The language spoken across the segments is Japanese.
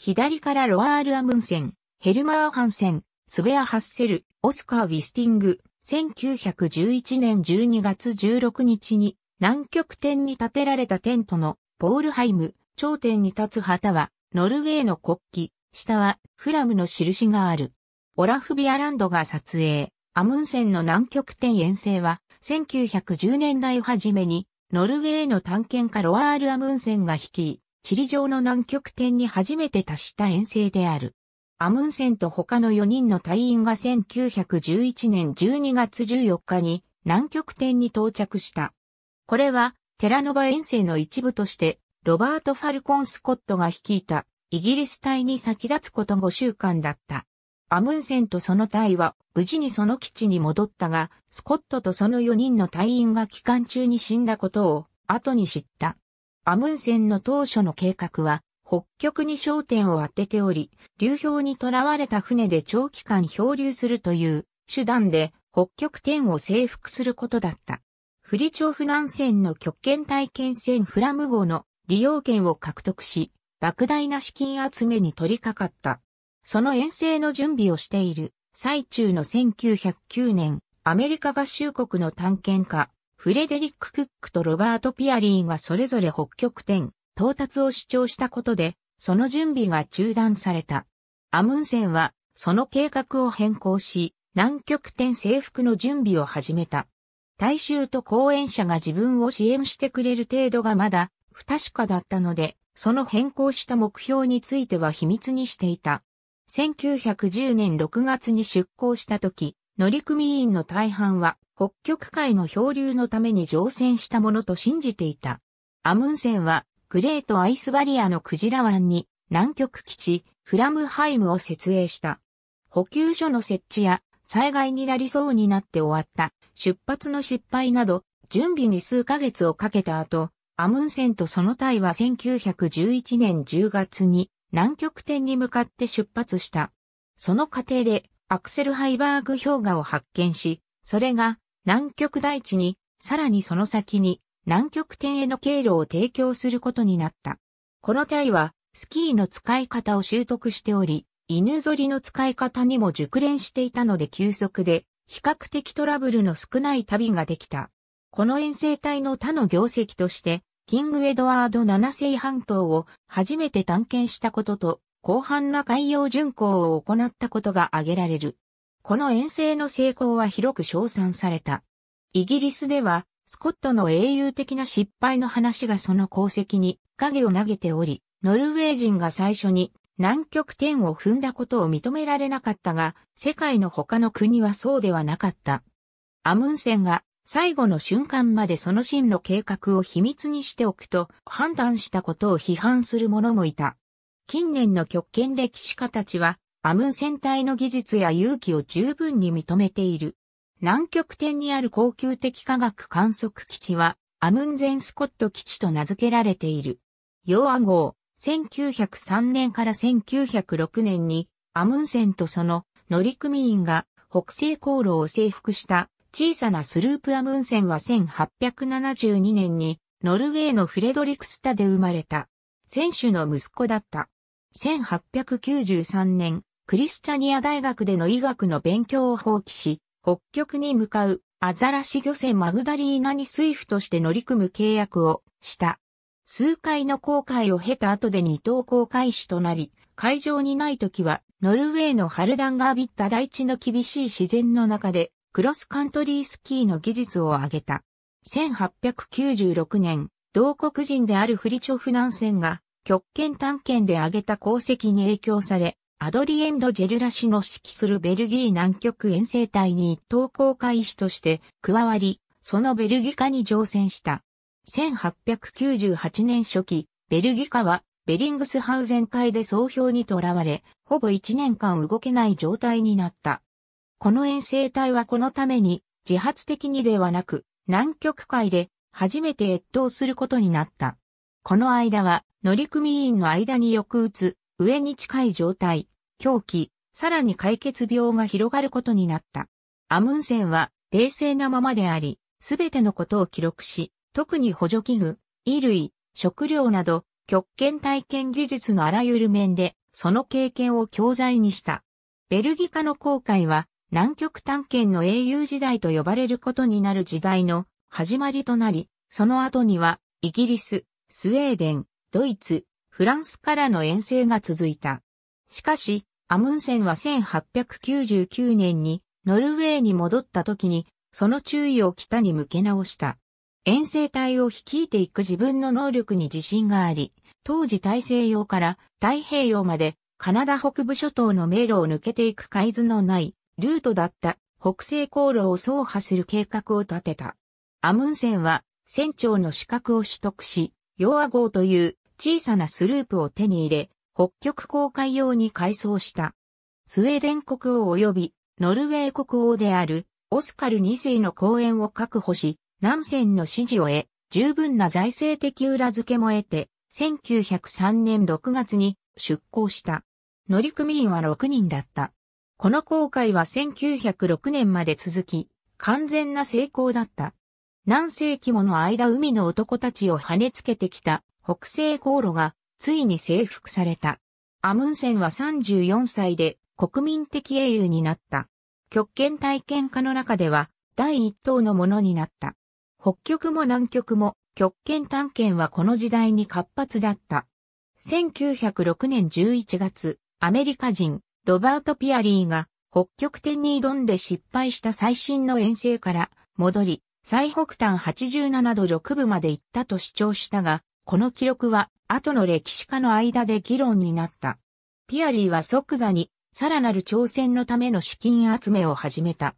左からロアール・アムンセン、ヘルマー・ハンセン、スベア・ハッセル、オスカー・ウィスティング、1911年12月16日に南極点に建てられたテントのポールハイム、頂点に立つ旗はノルウェーの国旗、下はフラムの印がある。オラフ・ビアランドが撮影、アムンセンの南極点遠征は1910年代初めにノルウェーの探検家ロアール・アムンセンが率い、地理上の南極点に初めて達した遠征である。アムンセンと他の4人の隊員が1911年12月14日に南極点に到着した。これはテラノバ遠征の一部としてロバート・ファルコン・スコットが率いたイギリス隊に先立つこと5週間だった。アムンセンとその隊は無事にその基地に戻ったが、スコットとその4人の隊員が期間中に死んだことを後に知った。アムンセンの当初の計画は、北極に焦点を当てており、流氷にとらわれた船で長期間漂流するという手段で北極点を征服することだった。フリチョフ南線の極限体験船フラム号の利用権を獲得し、莫大な資金集めに取り掛かった。その遠征の準備をしている最中の1909年、アメリカ合衆国の探検家、フレデリック・クックとロバート・ピアリーがそれぞれ北極点到達を主張したことで、その準備が中断された。アムンセンは、その計画を変更し、南極点征服の準備を始めた。大衆と講演者が自分を支援してくれる程度がまだ不確かだったので、その変更した目標については秘密にしていた。1910年6月に出港した時、乗組員の大半は北極海の漂流のために乗船したものと信じていた。アムンセンはグレートアイスバリアのクジラ湾に南極基地フラムハイムを設営した。補給所の設置や災害になりそうになって終わった出発の失敗など準備に数ヶ月をかけた後、アムンセンとその隊は1911年10月に南極点に向かって出発した。その過程でアクセルハイバーグ氷河を発見し、それが南極大地に、さらにその先に南極点への経路を提供することになった。この隊はスキーの使い方を習得しており、犬ぞりの使い方にも熟練していたので急速で、比較的トラブルの少ない旅ができた。この遠征隊の他の業績として、キング・エドワード7世半島を初めて探検したことと、広範な海洋巡航を行ったことが挙げられる。この遠征の成功は広く称賛された。イギリスでは、スコットの英雄的な失敗の話がその功績に影を投げており、ノルウェー人が最初に南極点を踏んだことを認められなかったが、世界の他の国はそうではなかった。アムンセンが最後の瞬間までその真の計画を秘密にしておくと判断したことを批判する者もいた。近年の極権歴史家たちは、アムン戦隊の技術や勇気を十分に認めている。南極点にある高級的科学観測基地は、アムンゼン・スコット基地と名付けられている。要暗号、1903年から1906年に、アムンセンとその乗組員が北西航路を征服した小さなスループアムンセンは1872年にノルウェーのフレドリクスタで生まれた。選手の息子だった。1893年、クリスチャニア大学での医学の勉強を放棄し、北極に向かうアザラシ漁船マグダリーナに水夫として乗り組む契約をした。数回の航海を経た後で二等航海士となり、海上にない時は、ノルウェーのハルダンガービッタ大地の厳しい自然の中で、クロスカントリースキーの技術を上げた。1896年、同国人であるフリチョフナンセンが極限探検で挙げた功績に影響され、アドリエンド・ジェルラ氏の指揮するベルギー南極遠征隊に一等航海士として加わり、そのベルギカに乗船した。1898年初期、ベルギカはベリングスハウゼン会で総評にとらわれ、ほぼ1年間動けない状態になった。この遠征隊はこのために、自発的にではなく、南極海で初めて越冬することになった。この間は乗組員の間に抑うつ、上に近い状態、狂気、さらに解決病が広がることになった。アムンセンは冷静なままであり、すべてのことを記録し、特に補助器具、衣類、食料など、極限体験技術のあらゆる面で、その経験を教材にした。ベルギカの航海は、南極探検の英雄時代と呼ばれることになる時代の始まりとなり、その後には、イギリス、スウェーデン、ドイツ、フランスからの遠征が続いた。しかし、アムンセンは1899年にノルウェーに戻った時に、その注意を北に向け直した。遠征隊を率いていく自分の能力に自信があり、当時大西洋から太平洋までカナダ北部諸島の迷路を抜けていく海図のないルートだった北西航路を走破する計画を立てた。アムンセンは船長の資格を取得し、ヨア号という小さなスループを手に入れ、北極航海用に改装した。スウェーデン国王及びノルウェー国王であるオスカル2世の公演を確保し、南線の支持を得、十分な財政的裏付けも得て、1903年6月に出港した。乗組員は6人だった。この航海は1906年まで続き、完全な成功だった。何世紀もの間海の男たちを跳ねつけてきた北西航路がついに征服された。アムンセンは34歳で国民的英雄になった。極限体験家の中では第一党のものになった。北極も南極も極限探検はこの時代に活発だった。1906年11月、アメリカ人ロバート・ピアリーが北極点に挑んで失敗した最新の遠征から戻り、最北端87度6部まで行ったと主張したが、この記録は後の歴史家の間で議論になった。ピアリーは即座にさらなる挑戦のための資金集めを始めた。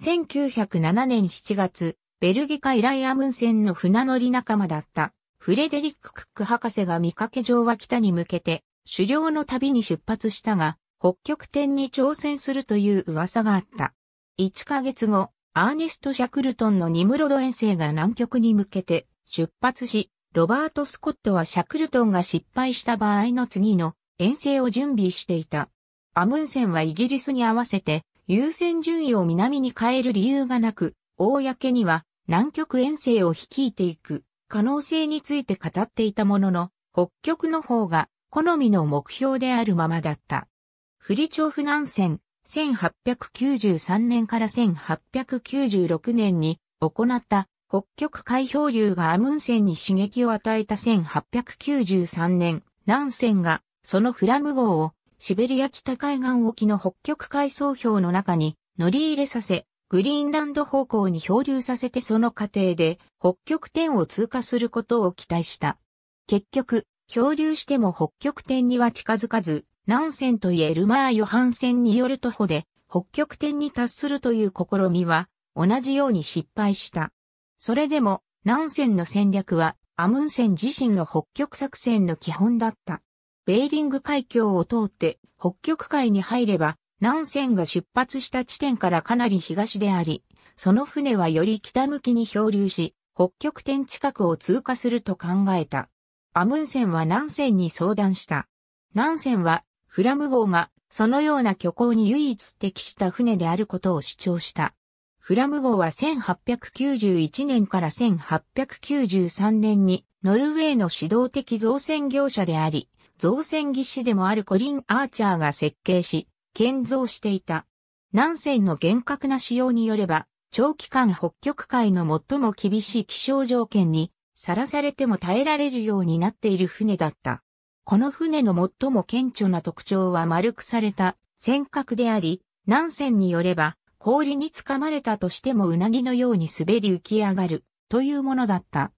1907年7月、ベルギカイライアムン船の船乗り仲間だったフレデリック・クック博士が見かけ上は北に向けて狩猟の旅に出発したが、北極点に挑戦するという噂があった。1ヶ月後、アーネスト・シャクルトンのニムロド遠征が南極に向けて出発し、ロバート・スコットはシャクルトンが失敗した場合の次の遠征を準備していた。アムンセンはイギリスに合わせて優先順位を南に変える理由がなく、公には南極遠征を率いていく可能性について語っていたものの、北極の方が好みの目標であるままだった。フリチョフ南線、1893年から1896年に行った北極海漂流がアムンセンに刺激を与えた1893年、南ンがそのフラム号をシベリア北海岸沖の北極海総氷の中に乗り入れさせ、グリーンランド方向に漂流させてその過程で北極点を通過することを期待した。結局、漂流しても北極点には近づかず、ナンセンといえルマー・ヨハンセンによる徒歩で北極点に達するという試みは同じように失敗した。それでもナンセンの戦略はアムンセン自身の北極作戦の基本だった。ベーリング海峡を通って北極海に入ればナンセンが出発した地点からかなり東であり、その船はより北向きに漂流し、北極点近くを通過すると考えた。アムンセンは南ンに相談した。南ンはフラム号がそのような虚構に唯一適した船であることを主張した。フラム号は1891年から1893年にノルウェーの指導的造船業者であり、造船技師でもあるコリン・アーチャーが設計し、建造していた。南線の厳格な使用によれば、長期間北極海の最も厳しい気象条件にさらされても耐えられるようになっている船だった。この船の最も顕著な特徴は丸くされた尖閣であり、南船によれば、氷につかまれたとしてもうなぎのように滑り浮き上がるというものだった。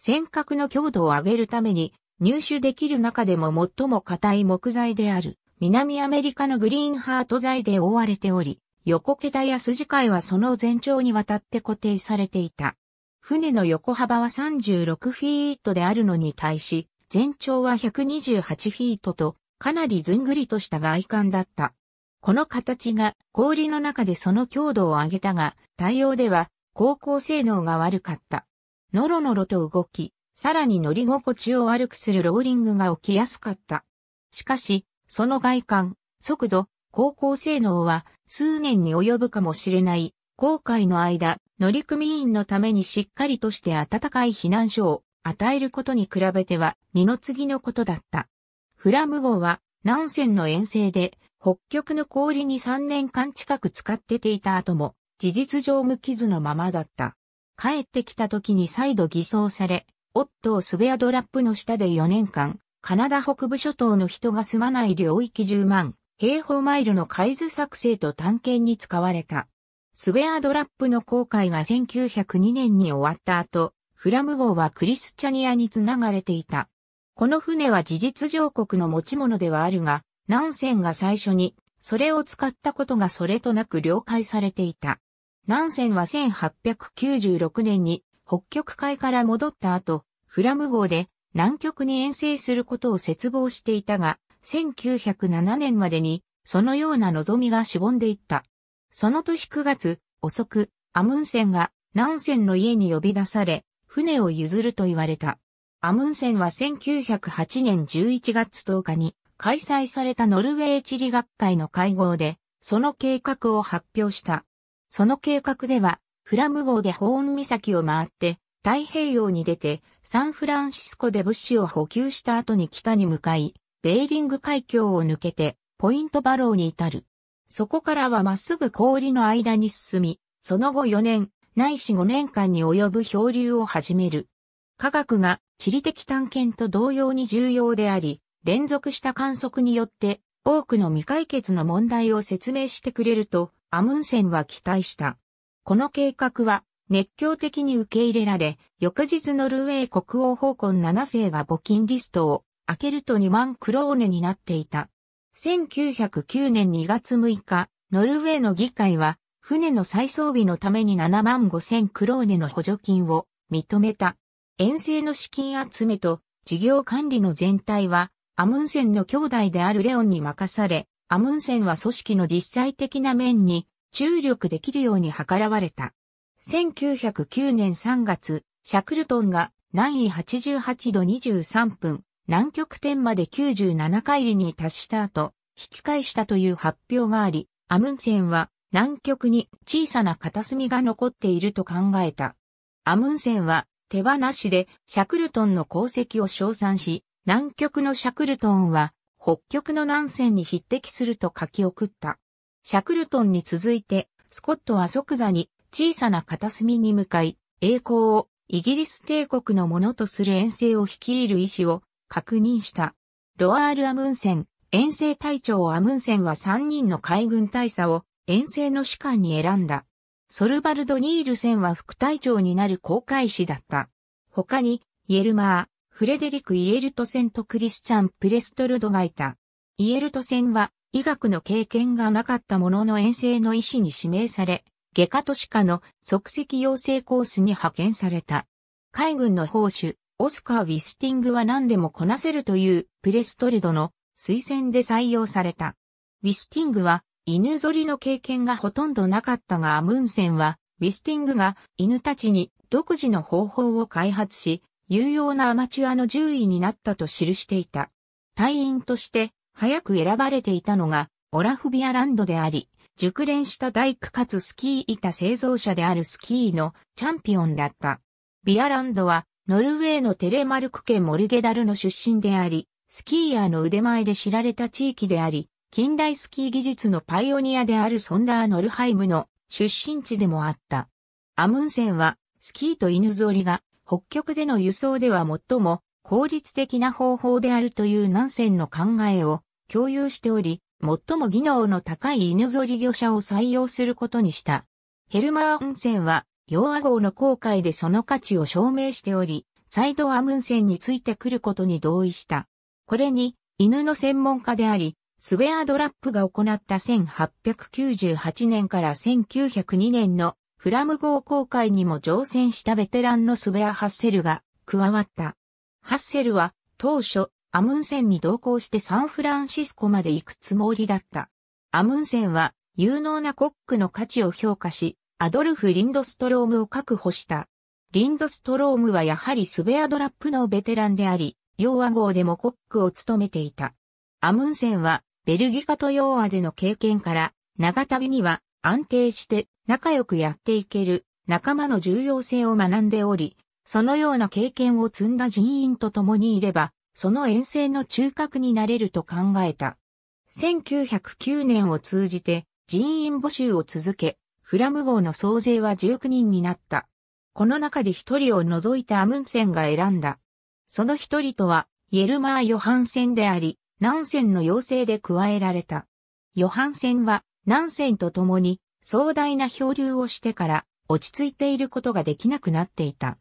尖閣の強度を上げるために入手できる中でも最も硬い木材である南アメリカのグリーンハート材で覆われており、横桁や筋貝はその全長にわたって固定されていた。船の横幅は36フィートであるのに対し、全長は128フィートと、かなりずんぐりとした外観だった。この形が氷の中でその強度を上げたが、対応では航行性能が悪かった。ノロノロと動き、さらに乗り心地を悪くするローリングが起きやすかった。しかし、その外観、速度、航行性能は数年に及ぶかもしれない。航海の間、乗組員のためにしっかりとして暖かい避難所を与えることに比べては二の次のことだった。フラム号は南線の遠征で北極の氷に3年間近く使ってていた後も事実上無傷のままだった。帰ってきた時に再度偽装され、オットースベアドラップの下で4年間、カナダ北部諸島の人が住まない領域10万平方マイルの海図作成と探検に使われた。スベアドラップの航海が1902年に終わった後、フラム号はクリスチャニアにつながれていた。この船は事実上国の持ち物ではあるが、ナンセンが最初に、それを使ったことがそれとなく了解されていた。ナンセンは1896年に北極海から戻った後、フラム号で南極に遠征することを絶望していたが、1907年までにそのような望みがしぼんでいった。その年9月、遅く、アムンセンがナンセンの家に呼び出され、船を譲ると言われた。アムンセンは1908年11月10日に開催されたノルウェー地理学会の会合で、その計画を発表した。その計画では、フラム号でホーン岬を回って、太平洋に出て、サンフランシスコで物資を補給した後に北に向かい、ベーリング海峡を抜けて、ポイントバローに至る。そこからはまっすぐ氷の間に進み、その後4年、ないし5年間に及ぶ漂流を始める。科学が地理的探検と同様に重要であり、連続した観測によって多くの未解決の問題を説明してくれるとアムンセンは期待した。この計画は熱狂的に受け入れられ、翌日ノルウェー国王方根7世が募金リストを開けると2万クローネになっていた。1909年2月6日、ノルウェーの議会は船の再装備のために7万5千クローネの補助金を認めた。遠征の資金集めと事業管理の全体はアムンセンの兄弟であるレオンに任され、アムンセンは組織の実際的な面に注力できるように計らわれた。1909年3月、シャクルトンが南緯88度23分、南極点まで97海里に達した後、引き返したという発表があり、アムンセンは南極に小さな片隅が残っていると考えた。アムンセンは手放しでシャクルトンの功績を称賛し、南極のシャクルトンは北極の南線に匹敵すると書き送った。シャクルトンに続いて、スコットは即座に小さな片隅に向かい、栄光をイギリス帝国のものとする遠征を率いる意思を確認した。ロアール・アムンセン、遠征隊長アムンセンは3人の海軍大佐を遠征の士官に選んだ。ソルバルド・ニールセンは副隊長になる航海士だった。他に、イエルマー、フレデリク・イエルトセンとクリスチャン・プレストルドがいた。イエルトセンは、医学の経験がなかったものの遠征の医師に指名され、外科と歯科の即席養成コースに派遣された。海軍の砲手、オスカー・ウィスティングは何でもこなせるというプレストルドの推薦で採用された。ウィスティングは犬ぞりの経験がほとんどなかったがアムンセンは、ウィスティングが犬たちに独自の方法を開発し、有用なアマチュアの獣医になったと記していた。隊員として早く選ばれていたのがオラフビアランドであり、熟練した大工かつスキー板製造者であるスキーのチャンピオンだった。ビアランドはノルウェーのテレマルク家モルゲダルの出身であり、スキーヤーの腕前で知られた地域であり、近代スキー技術のパイオニアであるソンダー・ノルハイムの出身地でもあった。アムンセンは、スキーと犬ぞりが、北極での輸送では最も効率的な方法であるという南線の考えを共有しており、最も技能の高い犬ぞり業者を採用することにした。ヘルマー・アムンセンは、ヨーア号の航海でその価値を証明しており、再度アムンセンについてくることに同意した。これに、犬の専門家であり、スウェアドラップが行った1898年から1902年のフラム号公開にも乗船したベテランのスウェア・ハッセルが加わった。ハッセルは当初アムンセンに同行してサンフランシスコまで行くつもりだった。アムンセンは有能なコックの価値を評価し、アドルフ・リンドストロームを確保した。リンドストロームはやはりスベアドラップのベテランであり、洋和号でもコックを務めていた。アムンセンはベルギカとヨーアでの経験から、長旅には安定して仲良くやっていける仲間の重要性を学んでおり、そのような経験を積んだ人員と共にいれば、その遠征の中核になれると考えた。1909年を通じて人員募集を続け、フラム号の総勢は19人になった。この中で一人を除いたアムンセンが選んだ。その一人とは、イェルマー・ヨハンセンであり、ナンセンの要請で加えられた。ヨハンセンは、ナンセンと共に壮大な漂流をしてから落ち着いていることができなくなっていた。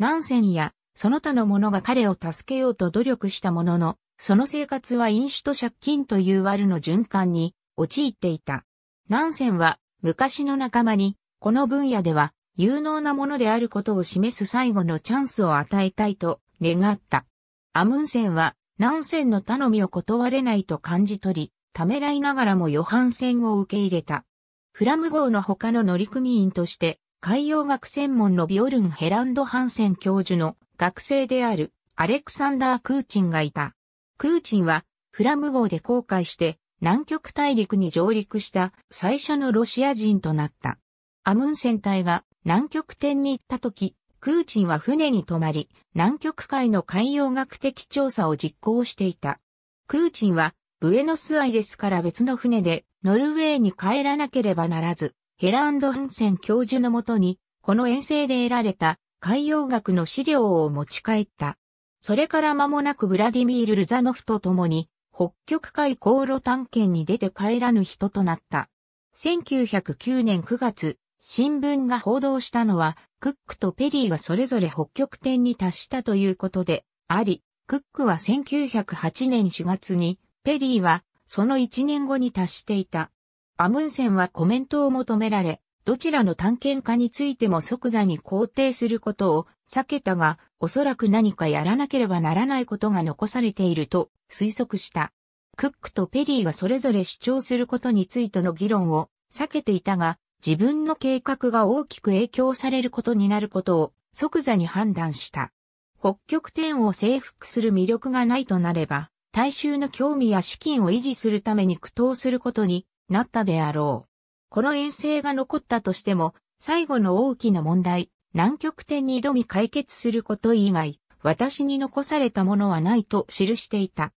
ナンセンやその他の者が彼を助けようと努力したものの、その生活は飲酒と借金という悪の循環に陥っていた。ナンセンは昔の仲間にこの分野では有能なものであることを示す最後のチャンスを与えたいと願った。アムンセンは南線の頼みを断れないと感じ取り、ためらいながらもヨハン線を受け入れた。フラム号の他の乗組員として、海洋学専門のビオルン・ヘランド・ハンセン教授の学生であるアレクサンダー・クーチンがいた。クーチンはフラム号で航海して南極大陸に上陸した最初のロシア人となった。アムンセン隊が南極点に行った時、クーチンは船に泊まり、南極海の海洋学的調査を実行していた。クーチンは、ブエノスアイレスから別の船で、ノルウェーに帰らなければならず、ヘランド・ハンセン教授のもとに、この遠征で得られた海洋学の資料を持ち帰った。それから間もなくブラディミール・ルザノフと共に、北極海航路探検に出て帰らぬ人となった。1909年9月、新聞が報道したのは、クックとペリーがそれぞれ北極点に達したということであり、クックは1908年4月に、ペリーはその1年後に達していた。アムンセンはコメントを求められ、どちらの探検家についても即座に肯定することを避けたが、おそらく何かやらなければならないことが残されていると推測した。クックとペリーがそれぞれ主張することについての議論を避けていたが、自分の計画が大きく影響されることになることを即座に判断した。北極点を征服する魅力がないとなれば、大衆の興味や資金を維持するために苦闘することになったであろう。この遠征が残ったとしても、最後の大きな問題、南極点に挑み解決すること以外、私に残されたものはないと記していた。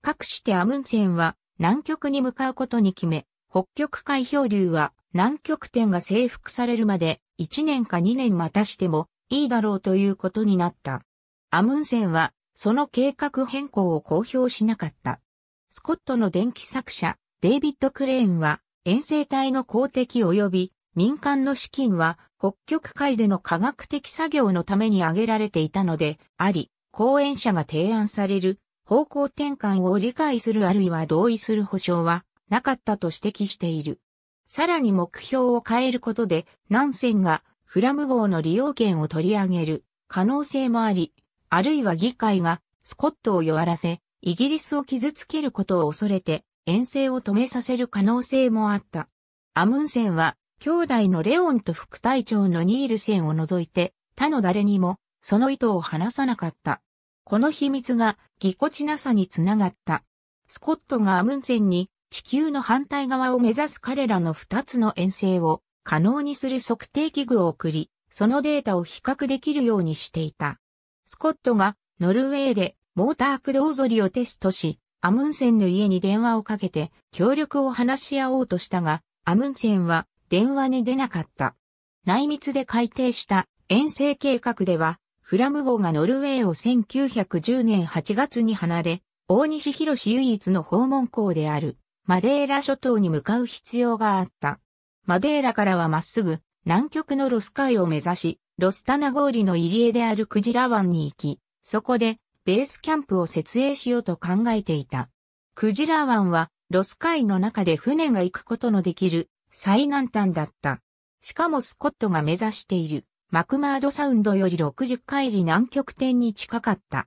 かくしてアムンセンは南極に向かうことに決め、北極海漂流は南極点が征服されるまで1年か2年またしてもいいだろうということになった。アムンセンはその計画変更を公表しなかった。スコットの電気作者デイビッド・クレーンは遠征隊の公的及び民間の資金は北極海での科学的作業のために挙げられていたのであり、講演者が提案される方向転換を理解するあるいは同意する保証はなかったと指摘している。さらに目標を変えることで、南線がフラム号の利用権を取り上げる可能性もあり、あるいは議会がスコットを弱らせ、イギリスを傷つけることを恐れて、遠征を止めさせる可能性もあった。アムンセンは、兄弟のレオンと副隊長のニールセンを除いて、他の誰にも、その意図を話さなかった。この秘密が、ぎこちなさにつながった。スコットがアムンセンに、地球の反対側を目指す彼らの2つの遠征を可能にする測定器具を送り、そのデータを比較できるようにしていた。スコットがノルウェーでモーター駆動ゾりをテストし、アムンセンの家に電話をかけて協力を話し合おうとしたが、アムンセンは電話に出なかった。内密で改定した遠征計画では、フラム号がノルウェーを1910年8月に離れ、大西博士唯一の訪問校であるマデーラ諸島に向かう必要があった。マデーラからはまっすぐ、南極のロス海を目指し、ロスタナ氷の入り江であるクジラ湾に行き、そこで、ベースキャンプを設営しようと考えていた。クジラ湾は、ロス海の中で船が行くことのできる、最南端だった。しかもスコットが目指している、マクマードサウンドより60海里南極点に近かった。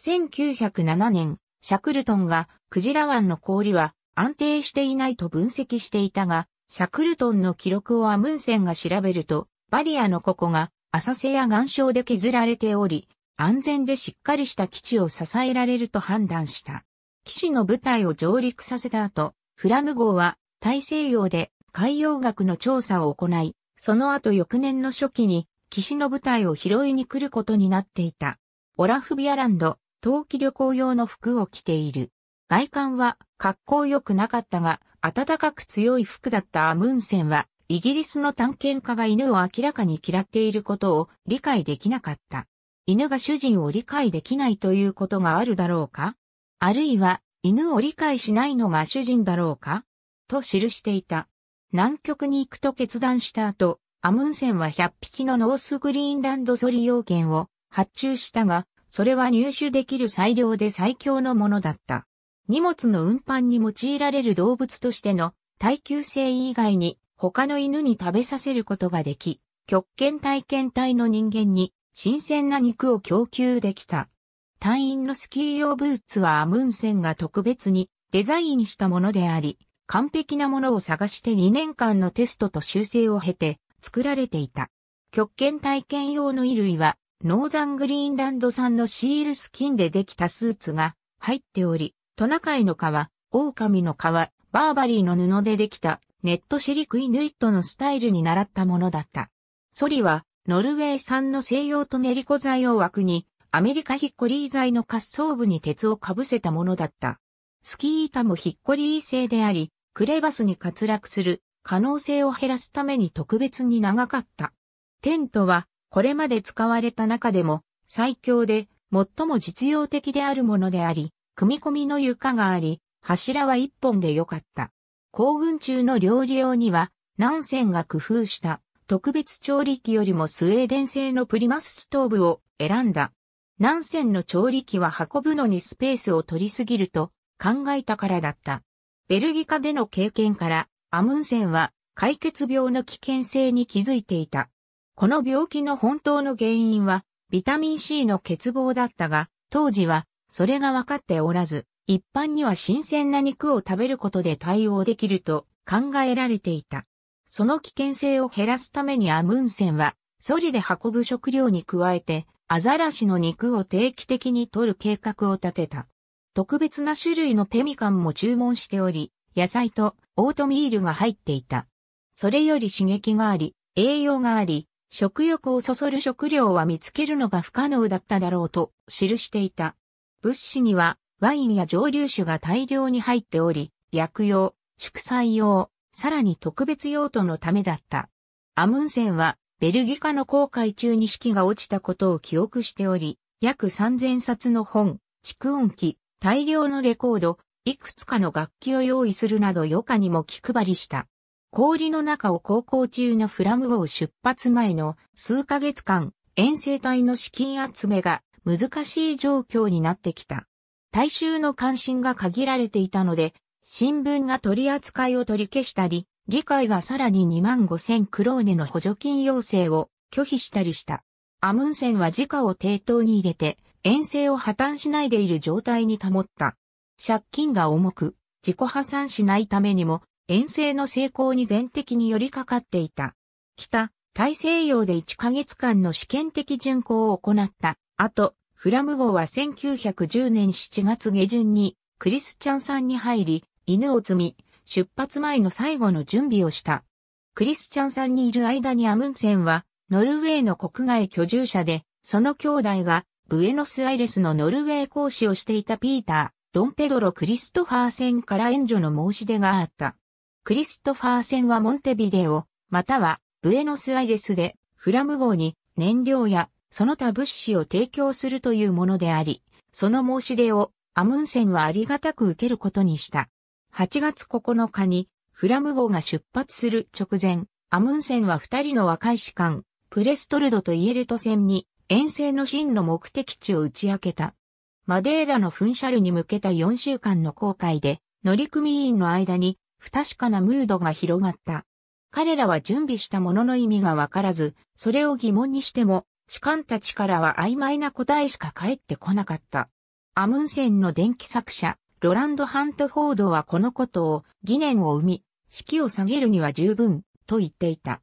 1907年、シャクルトンがクジラ湾の氷は安定していないと分析していたが、シャクルトンの記録をアムンセンが調べると、バリアのここが浅瀬や岩礁で削られており、安全でしっかりした基地を支えられると判断した。騎士の部隊を上陸させた後、フラム号は大西洋で海洋学の調査を行い、その後翌年の初期に騎士の部隊を拾いに来ることになっていた。オラフビアランド、冬季旅行用の服を着ている。外観は格好良くなかったが、暖かく強い服だったアムンセンは、イギリスの探検家が犬を明らかに嫌っていることを理解できなかった。犬が主人を理解できないということがあるだろうかあるいは、犬を理解しないのが主人だろうかと記していた。南極に行くと決断した後、アムンセンは100匹のノースグリーンランドソリ用券を発注したが、それは入手できる最良で最強のものだった。荷物の運搬に用いられる動物としての耐久性以外に他の犬に食べさせることができ、極限体験体の人間に新鮮な肉を供給できた。隊員のスキー用ブーツはアムンセンが特別にデザインしたものであり、完璧なものを探して2年間のテストと修正を経て作られていた。極限体験用の衣類はノーザングリーンランド産のシールスキンでできたスーツが入っており、トナカイの皮、狼の皮、バーバリーの布でできたネットシリクイヌイットのスタイルに習ったものだった。ソリはノルウェー産の西洋と練り小材を枠にアメリカヒッコリー材の滑走部に鉄をかぶせたものだった。スキー板もヒッコリー製であり、クレバスに滑落する可能性を減らすために特別に長かった。テントはこれまで使われた中でも最強で最も実用的であるものであり、組み込みの床があり、柱は一本でよかった。行軍中の料理用には、ナンセンが工夫した特別調理器よりもスウェーデン製のプリマスストーブを選んだ。ナンセンの調理器は運ぶのにスペースを取りすぎると考えたからだった。ベルギカでの経験から、アムンセンは解決病の危険性に気づいていた。この病気の本当の原因は、ビタミン C の欠乏だったが、当時はそれが分かっておらず、一般には新鮮な肉を食べることで対応できると考えられていた。その危険性を減らすためにアムンセンは、ソリで運ぶ食料に加えて、アザラシの肉を定期的に取る計画を立てた。特別な種類のペミカンも注文しており、野菜とオートミールが入っていた。それより刺激があり、栄養があり、食欲をそそる食料は見つけるのが不可能だっただろうと記していた。物資にはワインや蒸留酒が大量に入っており、薬用、祝祭用、さらに特別用途のためだった。アムンセンはベルギカの航海中に式が落ちたことを記憶しており、約3000冊の本、蓄音機、大量のレコード、いくつかの楽器を用意するなど余暇にも気配りした。氷の中を航行中のフラム号出発前の数ヶ月間、遠征隊の資金集めが難しい状況になってきた。大衆の関心が限られていたので、新聞が取り扱いを取り消したり、議会がさらに2万5千クローネの補助金要請を拒否したりした。アムンセンは時価を抵当に入れて、遠征を破綻しないでいる状態に保った。借金が重く、自己破産しないためにも、遠征の成功に全的に寄りかかっていた。北、大西洋で1ヶ月間の試験的巡航を行った後、フラム号は1910年7月下旬にクリスチャンさんに入り、犬を積み、出発前の最後の準備をした。クリスチャンさんにいる間にアムンセンは、ノルウェーの国外居住者で、その兄弟が、ブエノスアイレスのノルウェー講師をしていたピーター、ドンペドロ・クリストファーセンから援助の申し出があった。クリストファーセンはモンテビデオ、またはブエノスアイレスでフラム号に燃料やその他物資を提供するというものであり、その申し出をアムンセンはありがたく受けることにした。8月9日にフラム号が出発する直前、アムンセンは二人の若い士官、プレストルドとイエルト船に遠征の真の目的地を打ち明けた。マデーラの噴射ルに向けた4週間の航海で、乗組員の間に不確かなムードが広がった。彼らは準備したものの意味がわからず、それを疑問にしても士官たちからは曖昧な答えしか返ってこなかった。アムンセンの電気作者、ロランド・ハントフォードはこのことを疑念を生み、式を下げるには十分、と言っていた。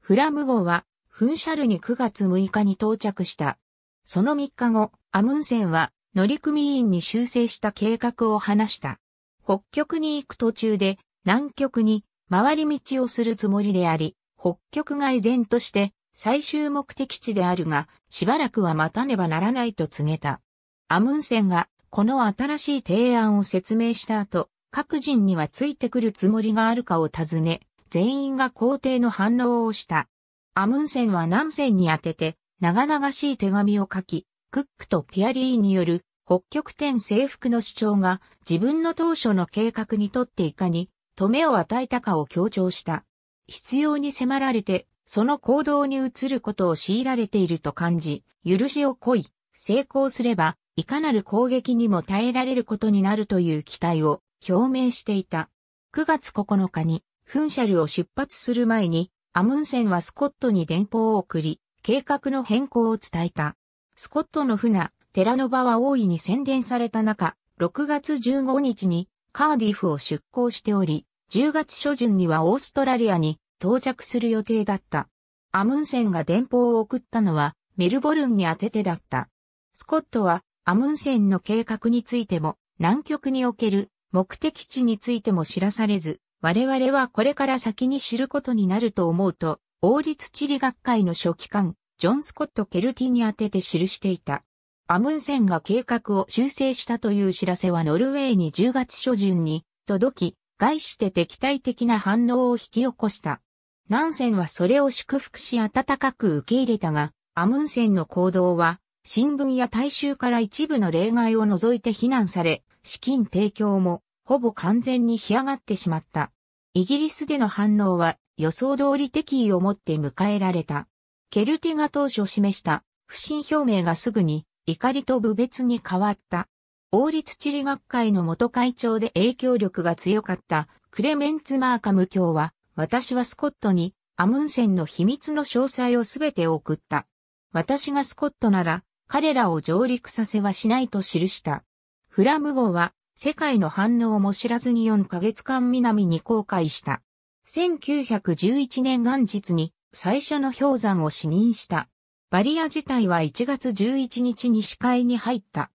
フラム号は、フンシャルに9月6日に到着した。その3日後、アムンセンは乗組員に修正した計画を話した。北極に行く途中で南極に回り道をするつもりであり、北極外然として最終目的地であるが、しばらくは待たねばならないと告げた。アムンセンが、この新しい提案を説明した後、各人にはついてくるつもりがあるかを尋ね、全員が皇帝の反応をした。アムンセンは南線に当てて、長々しい手紙を書き、クックとピアリーによる北極点征服の主張が自分の当初の計画にとっていかに、止めを与えたかを強調した。必要に迫られてその行動に移ることを強いられていると感じ、許しをこい、成功すれば、いかなる攻撃にも耐えられることになるという期待を表明していた。9月9日に、フンシャルを出発する前に、アムンセンはスコットに電報を送り、計画の変更を伝えた。スコットの船、寺の場は大いに宣伝された中、6月15日にカーディフを出港しており、10月初旬にはオーストラリアに到着する予定だった。アムンセンが電報を送ったのはメルボルンに当ててだった。スコットはアムンセンの計画についても南極における目的地についても知らされず、我々はこれから先に知ることになると思うと、王立地理学会の書記官、ジョン・スコット・ケルティに当てて記していた。アムンセンが計画を修正したという知らせはノルウェーに10月初旬に届き、外して敵対的な反応を引き起こした。ナンセンはそれを祝福し温かく受け入れたが、アムンセンの行動は、新聞や大衆から一部の例外を除いて非難され、資金提供も、ほぼ完全に干上がってしまった。イギリスでの反応は、予想通り敵意を持って迎えられた。ケルティが当初示した不信表明がすぐに怒りと部別に変わった。王立地理学会の元会長で影響力が強かったクレメンツ・マーカム教は私はスコットにアムンセンの秘密の詳細をすべて送った。私がスコットなら彼らを上陸させはしないと記した。フラム号は世界の反応も知らずに4ヶ月間南に航海した。1911年元日に最初の氷山を死認した。バリア自体は1月11日に視界に入った。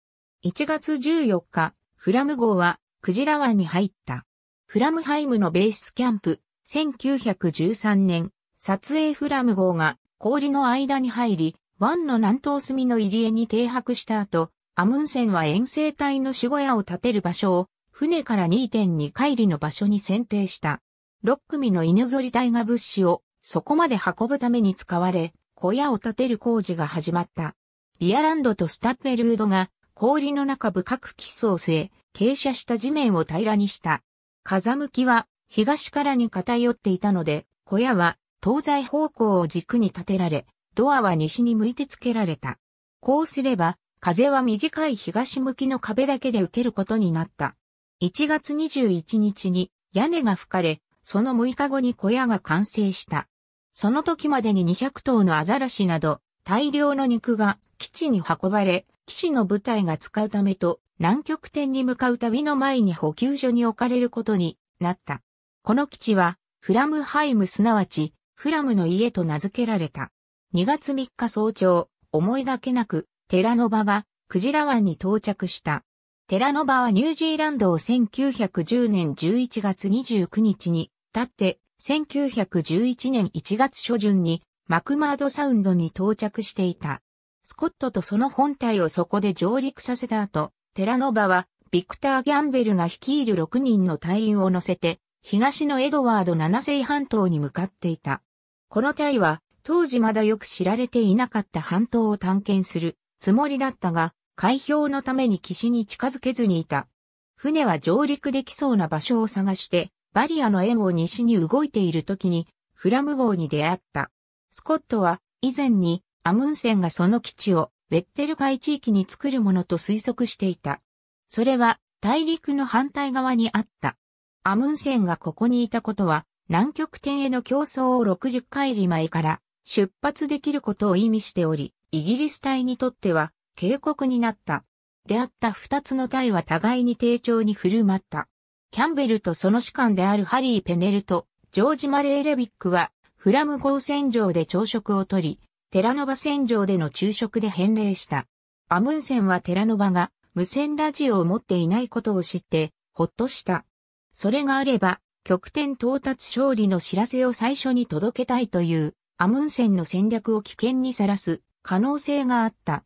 1月14日、フラム号はクジラ湾に入った。フラムハイムのベースキャンプ、1913年、撮影フラム号が氷の間に入り、湾の南東隅の入り江に停泊した後、アムンセンは遠征隊の守護屋を建てる場所を、船から2.2海里の場所に選定した。6組の犬ぞり隊が物資をそこまで運ぶために使われ、小屋を建てる工事が始まった。ビアランドとスタッペルードが氷の中深くキスを据え、傾斜した地面を平らにした。風向きは東からに偏っていたので、小屋は東西方向を軸に建てられ、ドアは西に向いて付けられた。こうすれば、風は短い東向きの壁だけで受けることになった。1月21日に屋根が吹かれ、その6日後に小屋が完成した。その時までに200頭のアザラシなど大量の肉が基地に運ばれ、基地の部隊が使うためと南極点に向かう旅の前に補給所に置かれることになった。この基地は、フラムハイムすなわち、フラムの家と名付けられた。2月3日早朝、思いがけなく、寺の場が、クジラ湾に到着した。寺の場はニュージーランドを1910年11月29日に、立って、1911年1月初旬に、マクマードサウンドに到着していた。スコットとその本体をそこで上陸させた後、テラノバは、ビクター・ギャンベルが率いる6人の隊員を乗せて、東のエドワード7世半島に向かっていた。この隊は、当時まだよく知られていなかった半島を探検するつもりだったが、開票のために岸に近づけずにいた。船は上陸できそうな場所を探して、バリアの円を西に動いている時に、フラム号に出会った。スコットは、以前に、アムンセンがその基地を、ウェッテル海地域に作るものと推測していた。それは、大陸の反対側にあった。アムンセンがここにいたことは、南極点への競争を60回里前から出発できることを意味しており、イギリス隊にとっては警告になった。出会った二つの隊は互いに丁重に振る舞った。キャンベルとその士官であるハリー・ペネルとジョージ・マレー・レビックはフラム号戦場で朝食をとり、テラノバ戦場での昼食で返礼した。アムンセンはテラノバが無線ラジオを持っていないことを知って、ほっとした。それがあれば、極点到達勝利の知らせを最初に届けたいというアムンセンの戦略を危険にさらす可能性があった。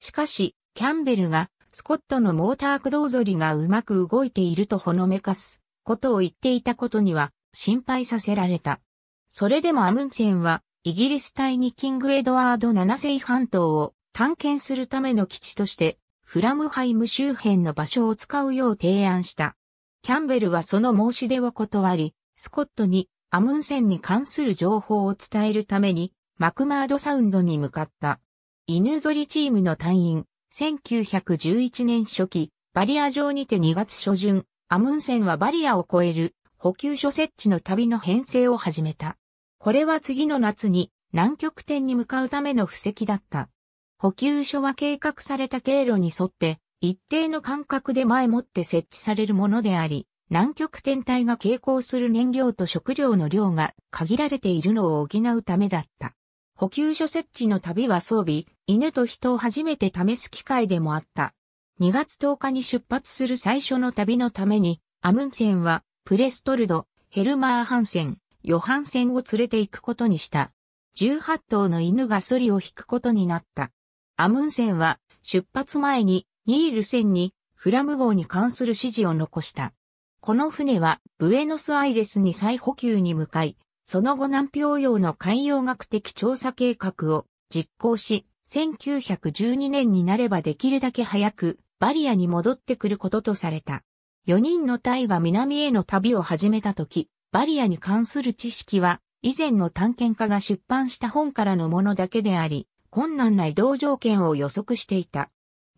しかし、キャンベルがスコットのモーター駆動ぞりがうまく動いているとほのめかすことを言っていたことには心配させられた。それでもアムンセンはイギリス隊にキングエドワード7世半島を探検するための基地としてフラムハイム周辺の場所を使うよう提案した。キャンベルはその申し出を断り、スコットにアムンセンに関する情報を伝えるために、マクマードサウンドに向かった。犬ぞりチームの隊員、1911年初期、バリア上にて2月初旬、アムンセンはバリアを超える補給所設置の旅の編成を始めた。これは次の夏に南極点に向かうための布石だった。補給所は計画された経路に沿って一定の間隔で前もって設置されるものであり、南極天体が傾向する燃料と食料の量が限られているのを補うためだった。補給所設置の旅は装備、犬と人を初めて試す機会でもあった。2月10日に出発する最初の旅のために、アムンセンは、プレストルド、ヘルマーハンセン、ヨハンセンを連れて行くことにした。18頭の犬がソリを引くことになった。アムンセンは、出発前にニール船にフラム号に関する指示を残した。この船はブエノスアイレスに再補給に向かい、その後南平洋の海洋学的調査計画を実行し、1912年になればできるだけ早くバリアに戻ってくることとされた。4人の隊が南への旅を始めた時、バリアに関する知識は以前の探検家が出版した本からのものだけであり、困難な移動条件を予測していた。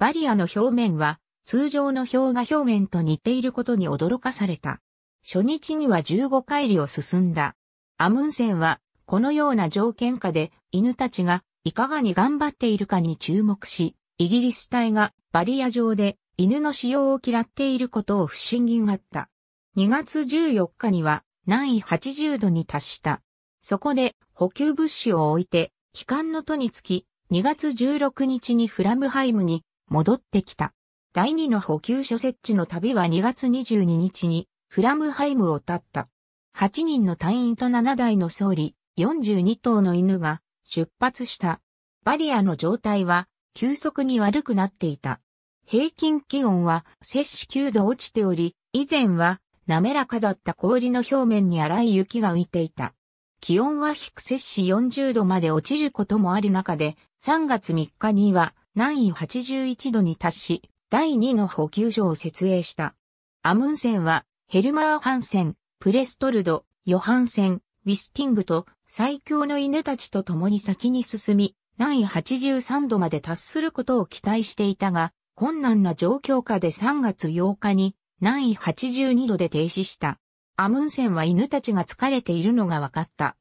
バリアの表面は通常の氷河表面と似ていることに驚かされた。初日には15海里を進んだ。アムンセンはこのような条件下で犬たちがいかがに頑張っているかに注目し、イギリス隊がバリア上で犬の使用を嫌っていることを不審にがあった。2月14日には南緯80度に達した。そこで補給物資を置いて、帰還の途につき、2月16日にフラムハイムに戻ってきた。第2の補給所設置の旅は2月22日にフラムハイムを立った。8人の隊員と7台の総理、42頭の犬が出発した。バリアの状態は急速に悪くなっていた。平均気温は摂氏9度落ちており、以前は滑らかだった氷の表面に荒い雪が浮いていた。気温は低摂氏40度まで落ちることもある中で、3月3日には南緯81度に達し、第2の補給所を設営した。アムンセンは、ヘルマー・ハンセン、プレストルド、ヨハンセン、ウィスティングと最強の犬たちと共に先に進み、南緯83度まで達することを期待していたが、困難な状況下で3月8日に南緯82度で停止した。アムンセンは犬たちが疲れているのが分かった。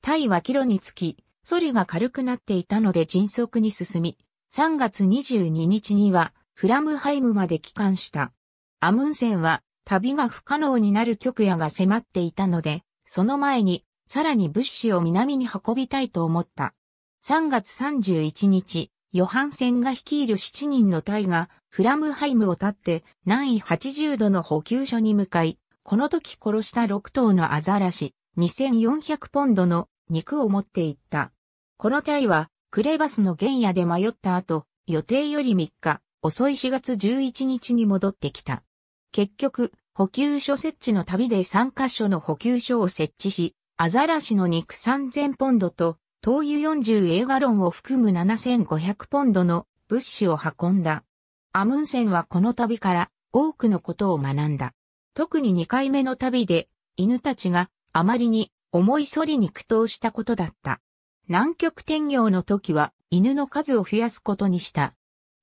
タイはキロにつき、ソリが軽くなっていたので迅速に進み、3月22日にはフラムハイムまで帰還した。アムンセンは旅が不可能になる極夜が迫っていたので、その前にさらに物資を南に運びたいと思った。3月31日、ヨハンセンが率いる7人の隊がフラムハイムを立って南緯80度の補給所に向かい、この時殺した6頭のアザラシ、2400ポンドの肉を持っていった。この隊はクレバスの原野で迷った後、予定より3日、遅い4月11日に戻ってきた。結局、補給所設置の旅で3カ所の補給所を設置し、アザラシの肉3000ポンドと、灯油40英画ロンを含む7500ポンドの物資を運んだ。アムンセンはこの旅から多くのことを学んだ。特に2回目の旅で犬たちがあまりに重いソリに苦闘したことだった。南極転業の時は犬の数を増やすことにした。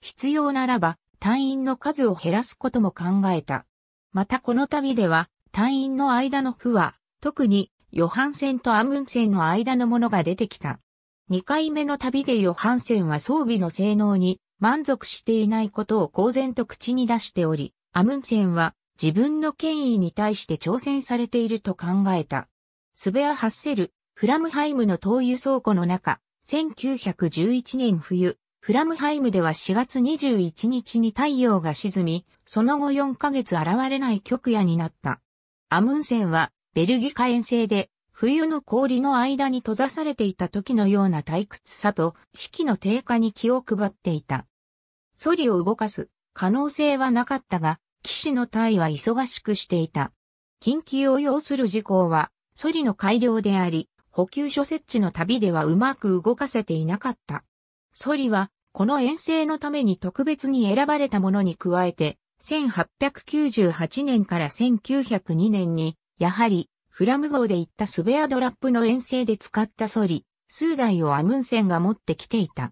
必要ならば隊員の数を減らすことも考えた。またこの旅では隊員の間の負は特にヨハンセンとアムンセンの間のものが出てきた。2回目の旅でヨハンセンは装備の性能に満足していないことを公然と口に出しており、アムンセンは自分の権威に対して挑戦されていると考えた。スベア・ハッセル、フラムハイムの灯油倉庫の中、1911年冬、フラムハイムでは4月21日に太陽が沈み、その後4ヶ月現れない極夜になった。アムンセンは、ベルギカ遠征で、冬の氷の間に閉ざされていた時のような退屈さと、四季の低下に気を配っていた。ソリを動かす可能性はなかったが、騎士の隊は忙しくしていた。緊急を要する事項は、ソリの改良であり、補給所設置の旅ではうまく動かせていなかった。ソリは、この遠征のために特別に選ばれたものに加えて、1898年から1902年に、やはり、フラム号で行ったスベアドラップの遠征で使ったソリ、数台をアムンセンが持ってきていた。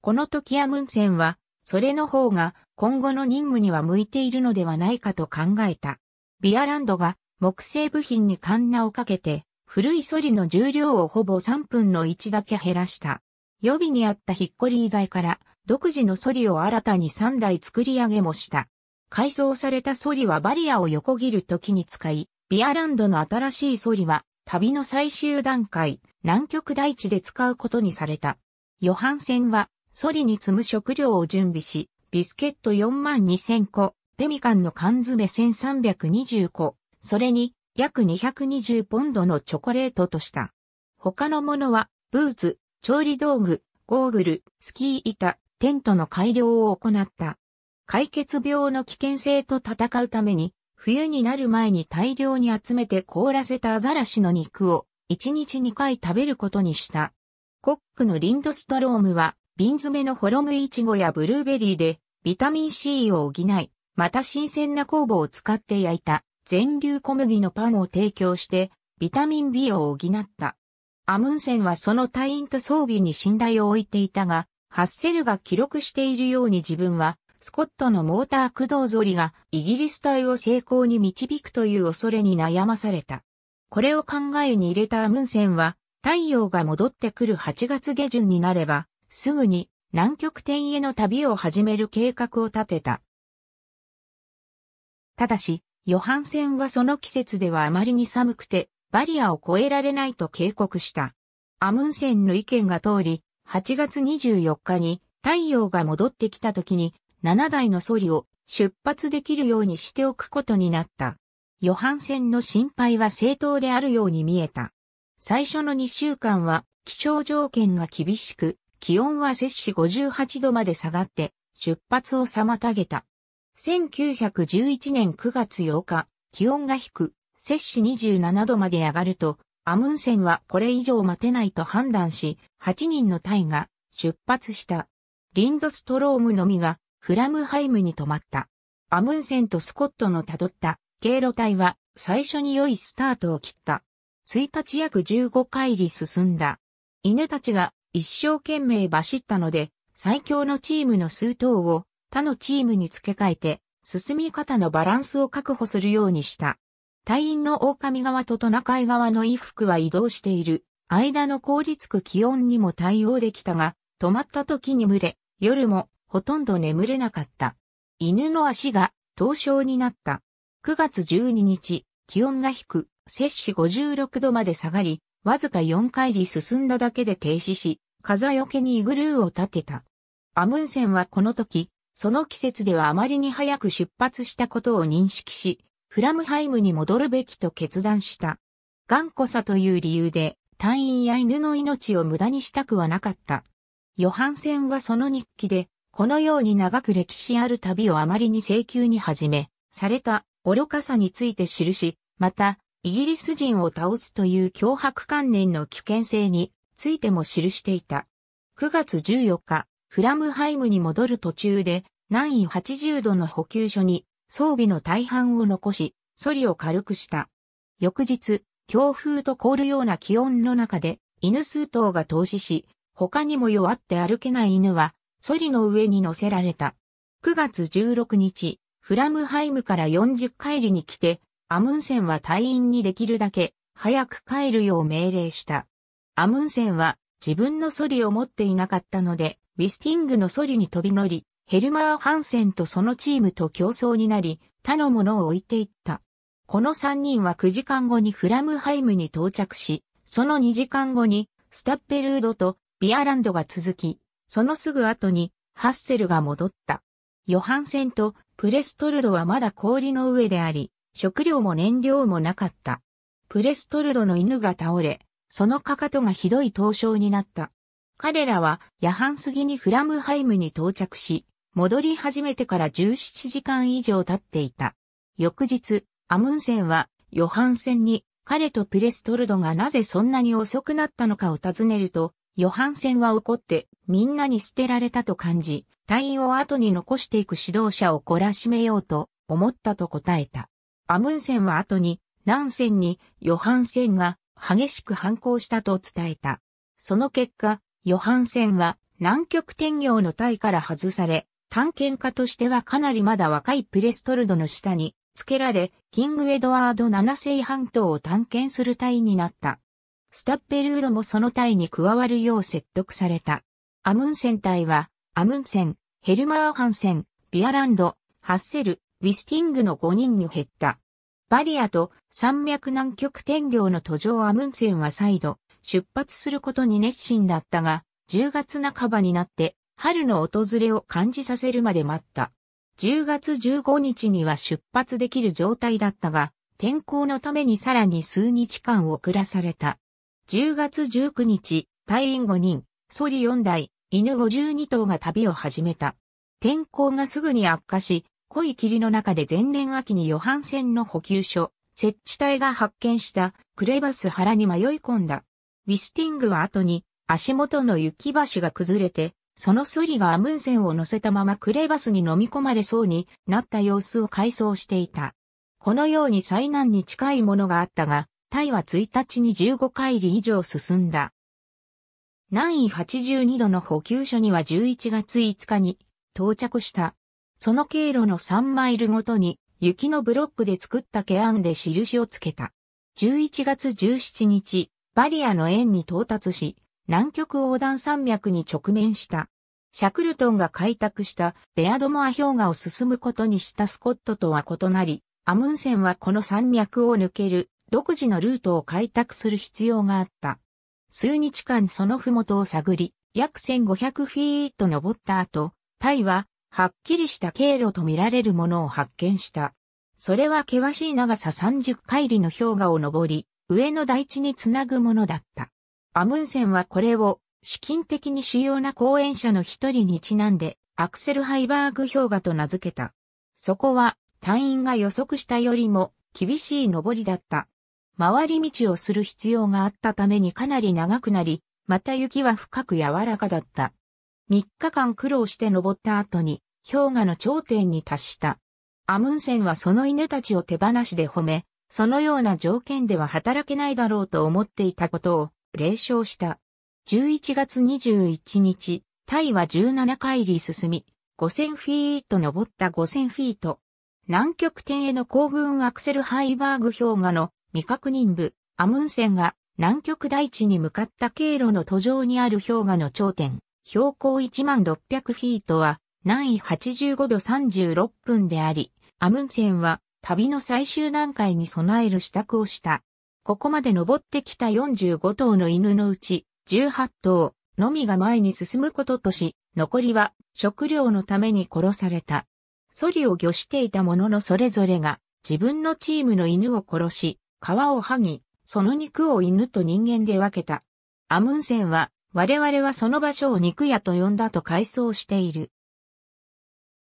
この時アムンセンは、それの方が今後の任務には向いているのではないかと考えた。ビアランドが木製部品にカンナをかけて古いソリの重量をほぼ3分の1だけ減らした。予備にあったヒッコリー材から独自のソリを新たに3台作り上げもした。改装されたソリはバリアを横切る時に使い、ビアランドの新しいソリは旅の最終段階、南極大地で使うことにされた。ヨハンセンはソリに積む食料を準備し、ビスケット4万2000個、ペミカンの缶詰1320個、それに約220ポンドのチョコレートとした。他のものは、ブーツ、調理道具、ゴーグル、スキー板、テントの改良を行った。解決病の危険性と戦うために、冬になる前に大量に集めて凍らせたアザラシの肉を1日2回食べることにした。コックのリンドストロームは瓶詰めのホロムイチゴやブルーベリーでビタミン C を補い、また新鮮な酵母を使って焼いた全粒小麦のパンを提供して、ビタミン B を補った。アムンセンはその隊員と装備に信頼を置いていたが、ハッセルが記録しているように自分は、スコットのモーター駆動ゾリがイギリス隊を成功に導くという恐れに悩まされた。これを考えに入れたアムンセンは、太陽が戻ってくる8月下旬になれば、すぐに南極点への旅を始める計画を立てた。ただし、ヨハンセンはその季節ではあまりに寒くて、バリアを越えられないと警告した。アムンセンの意見が通り、8月24日に太陽が戻ってきた時に、7台のソリを出発できるようにしておくことになった。ヨハンセンの心配は正当であるように見えた。最初の2週間は気象条件が厳しく、気温は摂氏58度まで下がって、出発を妨げた。1911年9月8日、気温が低く、摂氏27度まで上がると、アムンセンはこれ以上待てないと判断し、8人の隊が出発した。リンドストロームのみがフラムハイムに止まった。アムンセンとスコットの辿った経路隊は最初に良いスタートを切った。1日約15回り進んだ。犬たちが一生懸命走ったので、最強のチームの数頭を他のチームに付け替えて、進み方のバランスを確保するようにした。隊員の狼側とトナカイ側の衣服は移動している。間の凍りつく気温にも対応できたが、止まった時に群れ、夜もほとんど眠れなかった。犬の足が凍傷になった。9月12日、気温が低く、摂氏56度まで下がり、わずか4回り進んだだけで停止し、風よけにイグルーを立てた。アムンセンはこの時、その季節ではあまりに早く出発したことを認識し、フラムハイムに戻るべきと決断した。頑固さという理由で、隊員や犬の命を無駄にしたくはなかった。ヨハンセンはその日記で、このように長く歴史ある旅をあまりに請求に始め、された愚かさについて記し、また、イギリス人を倒すという脅迫観念の危険性についても記していた。9月14日、フラムハイムに戻る途中で、南易。80度の補給所に装備の大半を残し、ソリを軽くした。翌日、強風と凍るような気温の中で、犬数頭が投資し、他にも弱って歩けない犬は、ソリの上に乗せられた。9月16日、フラムハイムから40海里に来て、アムンセンは隊員にできるだけ、早く帰るよう命令した。アムンセンは、自分のソリを持っていなかったので、ウィスティングのソリに飛び乗り、ヘルマー・ハンセンとそのチームと競争になり、他のものを置いていった。この3人は9時間後にフラムハイムに到着し、その2時間後にスタッペルードとビアランドが続き、そのすぐ後にハッセルが戻った。ヨハンセンとプレストルドはまだ氷の上であり、食料も燃料もなかった。プレストルドの犬が倒れ、そのかかとがひどい凍傷になった。彼らは、夜半過ぎにフラムハイムに到着し、戻り始めてから17時間以上経っていた。翌日、アムンセンは、ヨハンセンに、彼とプレストルドがなぜそんなに遅くなったのかを尋ねると、ヨハンセンは怒って、みんなに捨てられたと感じ、隊員を後に残していく指導者を懲らしめようと思ったと答えた。アムンセンは後に、南センにヨハンセンが激しく反抗したと伝えた。その結果、ヨハンセンは南極天行の隊から外され、探検家としてはかなりまだ若いプレストルドの下に付けられ、キングエドワード7世半島を探検する隊になった。スタッペルードもその隊に加わるよう説得された。アムンセン隊は、アムンセン、ヘルマーハンセン、ビアランド、ハッセル、ウィスティングの5人に減った。バリアと山脈南極天領の途上アムンセンは再度、出発することに熱心だったが、10月半ばになって春の訪れを感じさせるまで待った。10月15日には出発できる状態だったが、天候のためにさらに数日間遅らされた。10月19日、隊員5人、ソリ4台、犬52頭が旅を始めた。天候がすぐに悪化し、濃い霧の中で前年秋にヨハン線の補給所、設置隊が発見したクレバス原に迷い込んだ。ウィスティングは後に足元の雪橋が崩れて、そのソリがアムンセンを乗せたままクレバスに飲み込まれそうになった様子を回想していた。このように災難に近いものがあったが、タイは1日に15回り以上進んだ。南緯82度の補給所には11月5日に到着した。その経路の3マイルごとに雪のブロックで作ったケアンで印をつけた。11月17日、バリアの円に到達し、南極横断山脈に直面した。シャクルトンが開拓したベアドモア氷河を進むことにしたスコットとは異なり、アムンセンはこの山脈を抜ける独自のルートを開拓する必要があった。数日間その麓を探り、約1500フィート登った後、タイは、はっきりした経路と見られるものを発見した。それは険しい長さ30海里の氷河を登り、上の大地につなぐものだった。アムンセンはこれを資金的に主要な講演者の一人にちなんでアクセル・ハイバーグ氷河と名付けた。そこは隊員が予測したよりも厳しい登りだった。回り道をする必要があったためにかなり長くなり、また雪は深く柔らかだった。3日間苦労して登った後に氷河の頂点に達した。アムンセンはその犬たちを手放しで褒め、そのような条件では働けないだろうと思っていたことを、冷笑した。11月21日、タイは17回り進み、5000フィート登った5000フィート。南極点への高軍アクセルハイバーグ氷河の未確認部、アムンセンが南極大地に向かった経路の途上にある氷河の頂点、標高1万600フィートは南緯85度36分であり、アムンセンは旅の最終段階に備える支度をした。ここまで登ってきた45頭の犬のうち、18頭のみが前に進むこととし、残りは食料のために殺された。ソリを漁していた者のそれぞれが自分のチームの犬を殺し、皮を剥ぎ、その肉を犬と人間で分けた。アムンセンは、我々はその場所を肉屋と呼んだと回想している。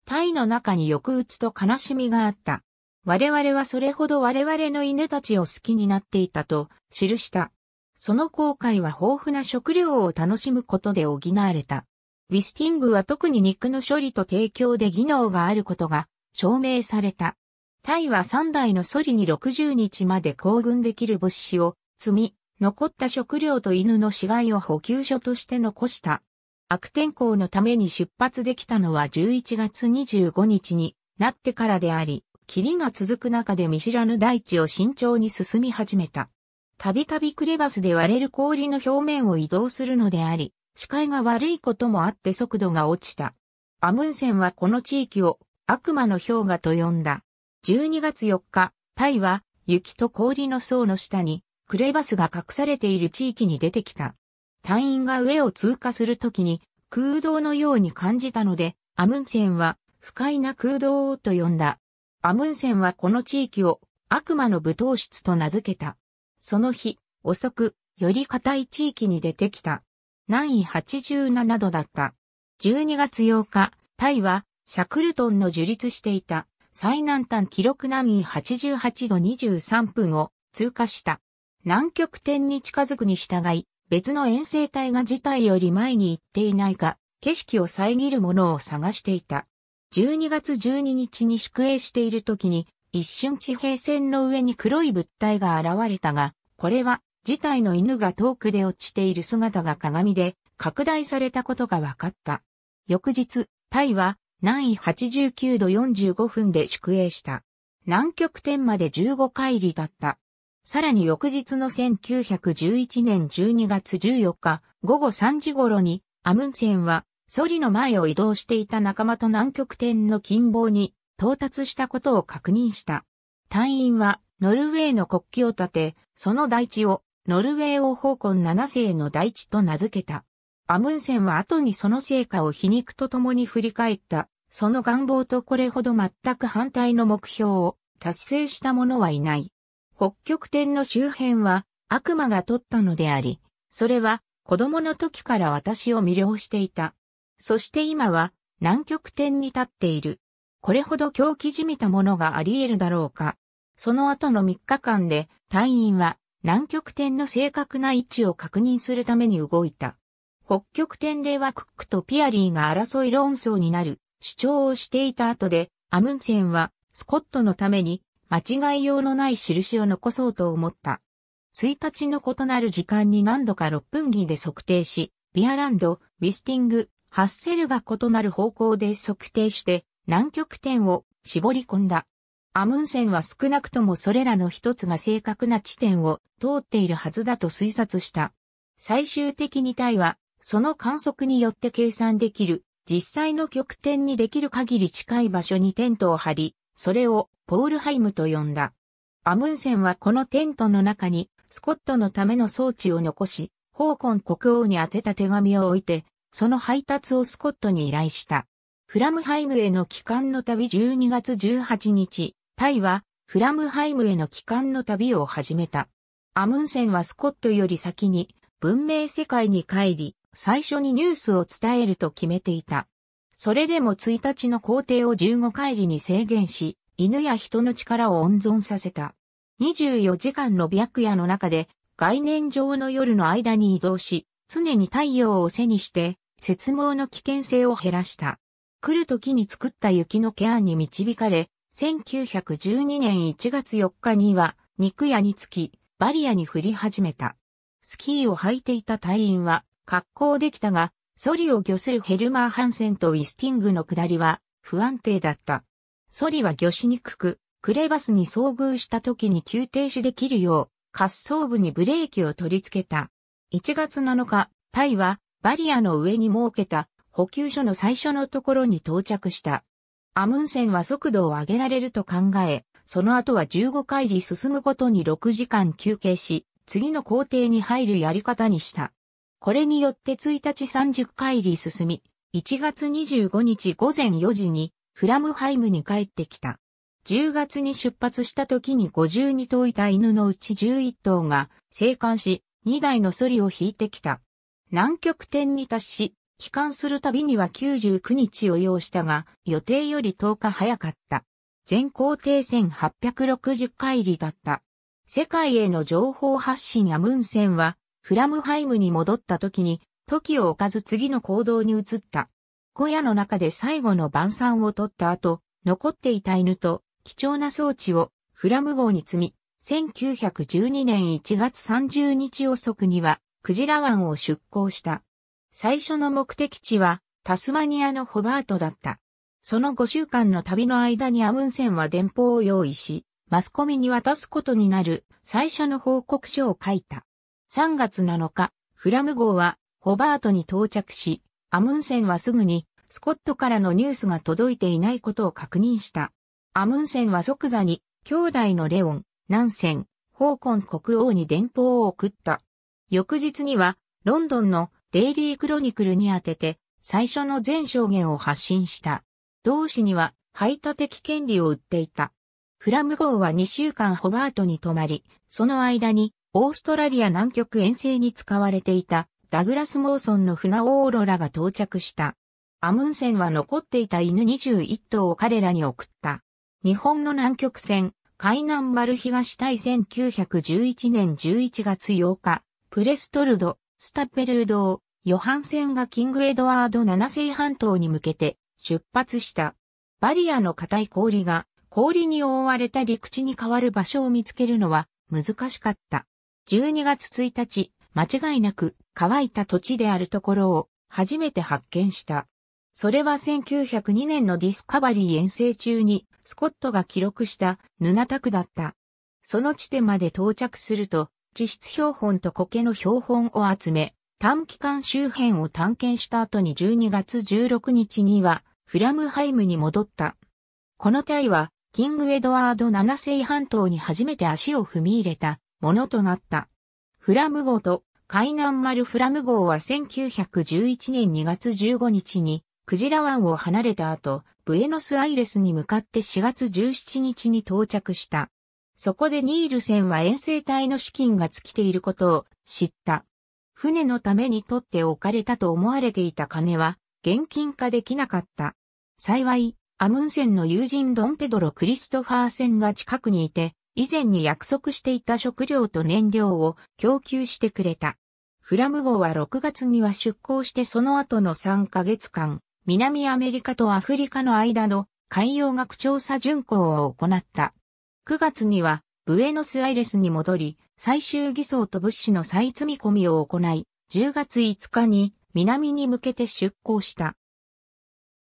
タイの中に抑うつと悲しみがあった。我々はそれほど我々の犬たちを好きになっていたと記した。その後悔は豊富な食料を楽しむことで補われた。ウィスティングは特に肉の処理と提供で技能があることが証明された。タイは3代のソリに60日まで行軍できる物資を積み、残った食料と犬の死骸を補給所として残した。悪天候のために出発できたのは11月25日になってからであり、霧が続く中で見知らぬ大地を慎重に進み始めた。たびたびクレバスで割れる氷の表面を移動するのであり、視界が悪いこともあって速度が落ちた。アムンセンはこの地域を悪魔の氷河と呼んだ。12月4日、タイは雪と氷の層の下にクレバスが隠されている地域に出てきた。隊員が上を通過するときに空洞のように感じたので、アムンセンは不快な空洞と呼んだ。アムンセンはこの地域を悪魔の舞踏室と名付けた。その日、遅く、より硬い地域に出てきた。南緯87度だった。12月8日、タイは、シャクルトンの樹立していた、最南端記録南緯88度23分を通過した。南極点に近づくに従い、別の遠征隊が事態より前に行っていないか、景色を遮るものを探していた。12月12日に宿営している時に、一瞬地平線の上に黒い物体が現れたが、これは、自体の犬が遠くで落ちている姿が鏡で拡大されたことが分かった。翌日、タイは南緯89度45分で宿営した。南極点まで15回里だった。さらに翌日の1911年12月14日午後3時頃にアムンセンはソリの前を移動していた仲間と南極点の近傍に到達したことを確認した。隊員はノルウェーの国旗を立て、その大地をノルウェー王方根七世の大地と名付けた。アムンセンは後にその成果を皮肉とともに振り返った。その願望とこれほど全く反対の目標を達成した者はいない。北極点の周辺は悪魔が取ったのであり、それは子供の時から私を魅了していた。そして今は南極点に立っている。これほど狂気じみたものがあり得るだろうか。その後の3日間で隊員は南極点の正確な位置を確認するために動いた。北極点ではクックとピアリーが争い論争になる主張をしていた後で、アムンセンはスコットのために間違いようのない印を残そうと思った。1日の異なる時間に何度か6分儀で測定し、ビアランド、ウィスティング、発セルが異なる方向で測定して南極点を絞り込んだ。アムンセンは少なくともそれらの一つが正確な地点を通っているはずだと推察した。最終的にタイは、その観測によって計算できる、実際の極点にできる限り近い場所にテントを張り、それをポールハイムと呼んだ。アムンセンはこのテントの中に、スコットのための装置を残し、ホーコン国王に宛てた手紙を置いて、その配達をスコットに依頼した。フラムハイムへの帰還の旅12月18日、タイはフラムハイムへの帰還の旅を始めた。アムンセンはスコットより先に文明世界に帰り、最初にニュースを伝えると決めていた。それでも1日の工程を15回りに制限し、犬や人の力を温存させた。24時間の白夜の中で概念上の夜の間に移動し、常に太陽を背にして、雪毛の危険性を減らした。来る時に作った雪のケアに導かれ、1912年1月4日には、肉屋につき、バリアに降り始めた。スキーを履いていた隊員は、格好できたが、ソリを漁するヘルマーハンセンとウィスティングの下りは、不安定だった。ソリは魚しにくく、クレバスに遭遇した時に急停止できるよう、滑走部にブレーキを取り付けた。1月7日、タイはバリアの上に設けた補給所の最初のところに到着した。アムンセンは速度を上げられると考え、その後は15回り進むごとに6時間休憩し、次の工程に入るやり方にした。これによって1日30回り進み、1月25日午前4時にフラムハイムに帰ってきた。10月に出発した時に52頭いた犬のうち11頭が生還し、2台のソリを引いてきた。南極点に達し、帰還するたびには99日を要したが、予定より10日早かった。全行程1860回里だった。世界への情報発信やムンセンは、フラムハイムに戻った時に、時を置かず次の行動に移った。小屋の中で最後の晩餐を取った後、残っていた犬と貴重な装置をフラム号に積み、1912年1月30日遅くには、クジラ湾を出港した。最初の目的地は、タスマニアのホバートだった。その5週間の旅の間にアムンセンは電報を用意し、マスコミに渡すことになる最初の報告書を書いた。3月7日、フラム号はホバートに到着し、アムンセンはすぐにスコットからのニュースが届いていないことを確認した。アムンセンは即座に兄弟のレオン、南線、香港国王に電報を送った。翌日には、ロンドンのデイリークロニクルに当てて、最初の全証言を発信した。同氏には、排他的権利を売っていた。フラム号は2週間ホバートに泊まり、その間に、オーストラリア南極遠征に使われていた、ダグラス・モーソンの船オーロラが到着した。アムンセンは残っていた犬21頭を彼らに送った。日本の南極船、海南丸東対1911年11月8日、プレストルド、スタッペルードヨハンセンがキングエドワード7世半島に向けて出発した。バリアの硬い氷が氷に覆われた陸地に変わる場所を見つけるのは難しかった。12月1日、間違いなく乾いた土地であるところを初めて発見した。それは1902年のディスカバリー遠征中にスコットが記録したヌナタクだった。その地点まで到着すると、地質標本と苔の標本を集め、短期間周辺を探検した後に12月16日にはフラムハイムに戻った。この隊はキングエドワード7世半島に初めて足を踏み入れたものとなった。フラム号と海南丸フラム号は1911年2月15日にクジラ湾を離れた後、ブエノスアイレスに向かって4月17日に到着した。そこでニールセンは遠征隊の資金が尽きていることを知った。船のために取っておかれたと思われていた金は、現金化できなかった。幸い、アムンセンの友人ドンペドロ・クリストファーセンが近くにいて、以前に約束していた食料と燃料を供給してくれた。フラム号は6月には出港してその後の3ヶ月間、南アメリカとアフリカの間の海洋学調査巡航を行った。9月には、ブエノスアイレスに戻り、最終偽装と物資の再積み込みを行い、10月5日に南に向けて出港した。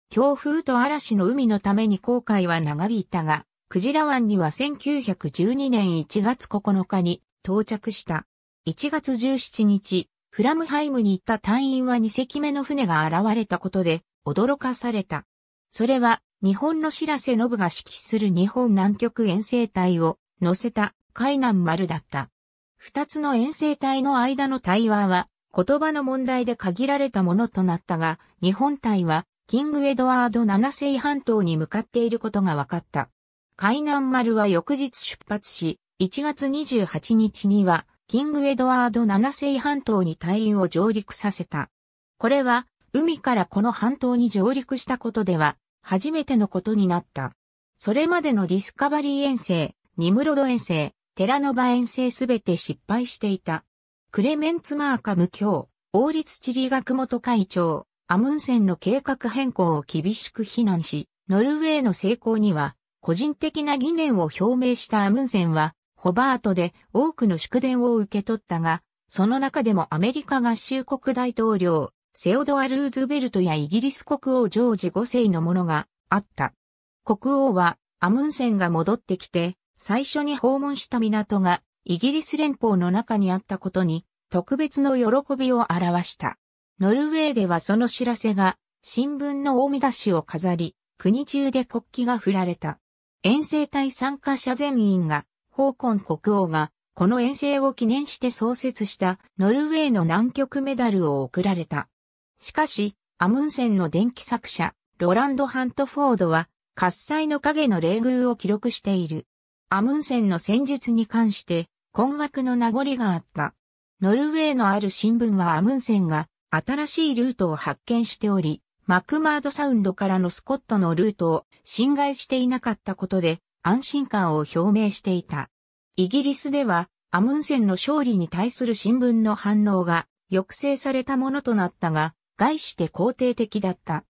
強風と嵐の海のために航海は長引いたが、クジラ湾には1912年1月9日に到着した。1月17日、フラムハイムに行った隊員は2隻目の船が現れたことで、驚かされた。それは、日本の白瀬信が指揮する日本南極遠征隊を乗せた海南丸だった。二つの遠征隊の間の対話は、言葉の問題で限られたものとなったが、日本隊は、キングエドワード7世半島に向かっていることが分かった。海南丸は翌日出発し、1月28日には、キングエドワード7世半島に隊員を上陸させた。これは、海からこの半島に上陸したことでは、初めてのことになった。それまでのディスカバリー遠征、ニムロド遠征、テラノバ遠征すべて失敗していた。クレメンツ・マーカム教、王立地理学元会長、アムンセンの計画変更を厳しく非難し、ノルウェーの成功には、個人的な疑念を表明したアムンセンは、ホバートで多くの祝電を受け取ったが、その中でもアメリカ合衆国大統領、セオドア・ルーズベルトやイギリス国王ジョージ5世のものがあった。国王はアムンセンが戻ってきて、最初に訪問した港がイギリス連邦の中にあったことに特別の喜びを表した。ノルウェーではその知らせが新聞の大見出しを飾り、国中で国旗が振られた。遠征隊参加者全員が、ホーコン国王が、この遠征を記念して創設したノルウェーの南極メダルを贈られた。しかし、アムンセンの電気作者、ロランド・ハントフォードは、喝采の影の冷遇を記録している。アムンセンの戦術に関して、困惑の名残があった。ノルウェーのある新聞はアムンセンが新しいルートを発見しており、マクマードサウンドからのスコットのルートを侵害していなかったことで安心感を表明していた。イギリスではアムンセンの勝利に対する新聞の反応が抑制されたものとなったが、概して肯定的だった。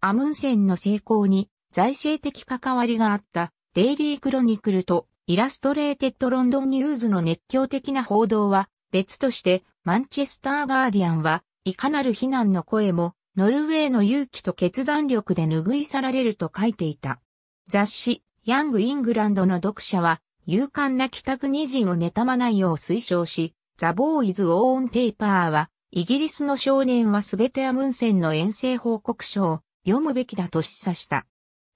アムンセンの成功に財政的関わりがあったデイリークロニクルとイラストレーテッドロンドンニューズの熱狂的な報道は別としてマンチェスターガーディアンはいかなる非難の声もノルウェーの勇気と決断力で拭い去られると書いていた。雑誌ヤング・イングランドの読者は勇敢な帰宅二人を妬まないよう推奨し、ザ・ボーイズ・オーン・ペーパーはイギリスの少年はすべてアムンセンの遠征報告書を読むべきだと示唆した。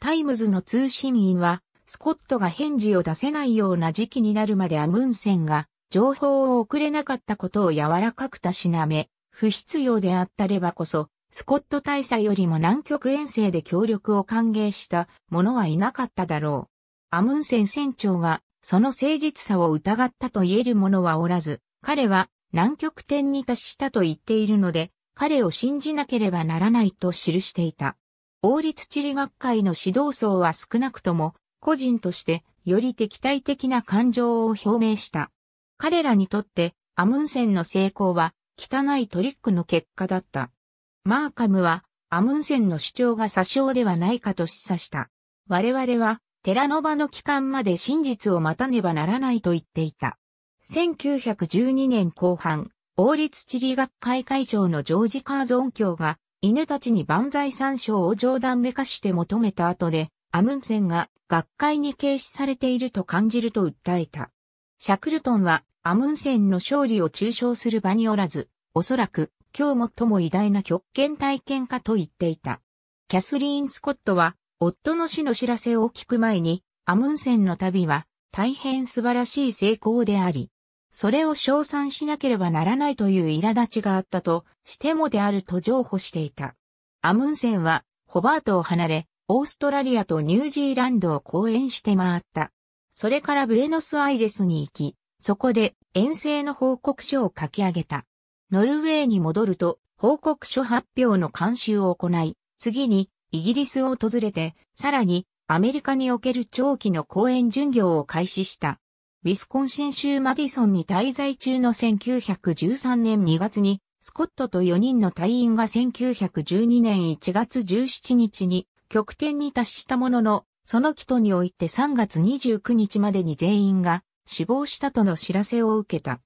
タイムズの通信員は、スコットが返事を出せないような時期になるまでアムンセンが情報を送れなかったことを柔らかくたしなめ、不必要であったればこそ、スコット大佐よりも南極遠征で協力を歓迎した者はいなかっただろう。アムンセン船長がその誠実さを疑ったと言える者はおらず、彼は南極点に達したと言っているので、彼を信じなければならないと記していた。王立地理学会の指導層は少なくとも、個人としてより敵対的な感情を表明した。彼らにとって、アムンセンの成功は、汚いトリックの結果だった。マーカムは、アムンセンの主張が詐称ではないかと示唆した。我々は、テラノバの帰還まで真実を待たねばならないと言っていた。1912年後半、王立地理学会会長のジョージ・カーゾン教が、犬たちに万歳参照を冗談めかして求めた後で、アムンセンが学会に軽視されていると感じると訴えた。シャクルトンはアムンセンの勝利を中傷する場におらず、おそらく今日最も偉大な極限体験家と言っていた。キャスリーン・スコットは、夫の死の知らせを聞く前に、アムンセンの旅は大変素晴らしい成功であり、それを称賛しなければならないという苛立ちがあったとしてもであると譲歩していた。アムンセンは、ホバートを離れ、オーストラリアとニュージーランドを講演して回った。それからブエノスアイレスに行き、そこで遠征の報告書を書き上げた。ノルウェーに戻ると、報告書発表の監修を行い、次にイギリスを訪れて、さらにアメリカにおける長期の講演巡業を開始した。ウィスコンシン州マディソンに滞在中の1913年2月に、スコットと4人の隊員が1912年1月17日に極点に達したものの、その帰途において3月29日までに全員が死亡したとの知らせを受けた。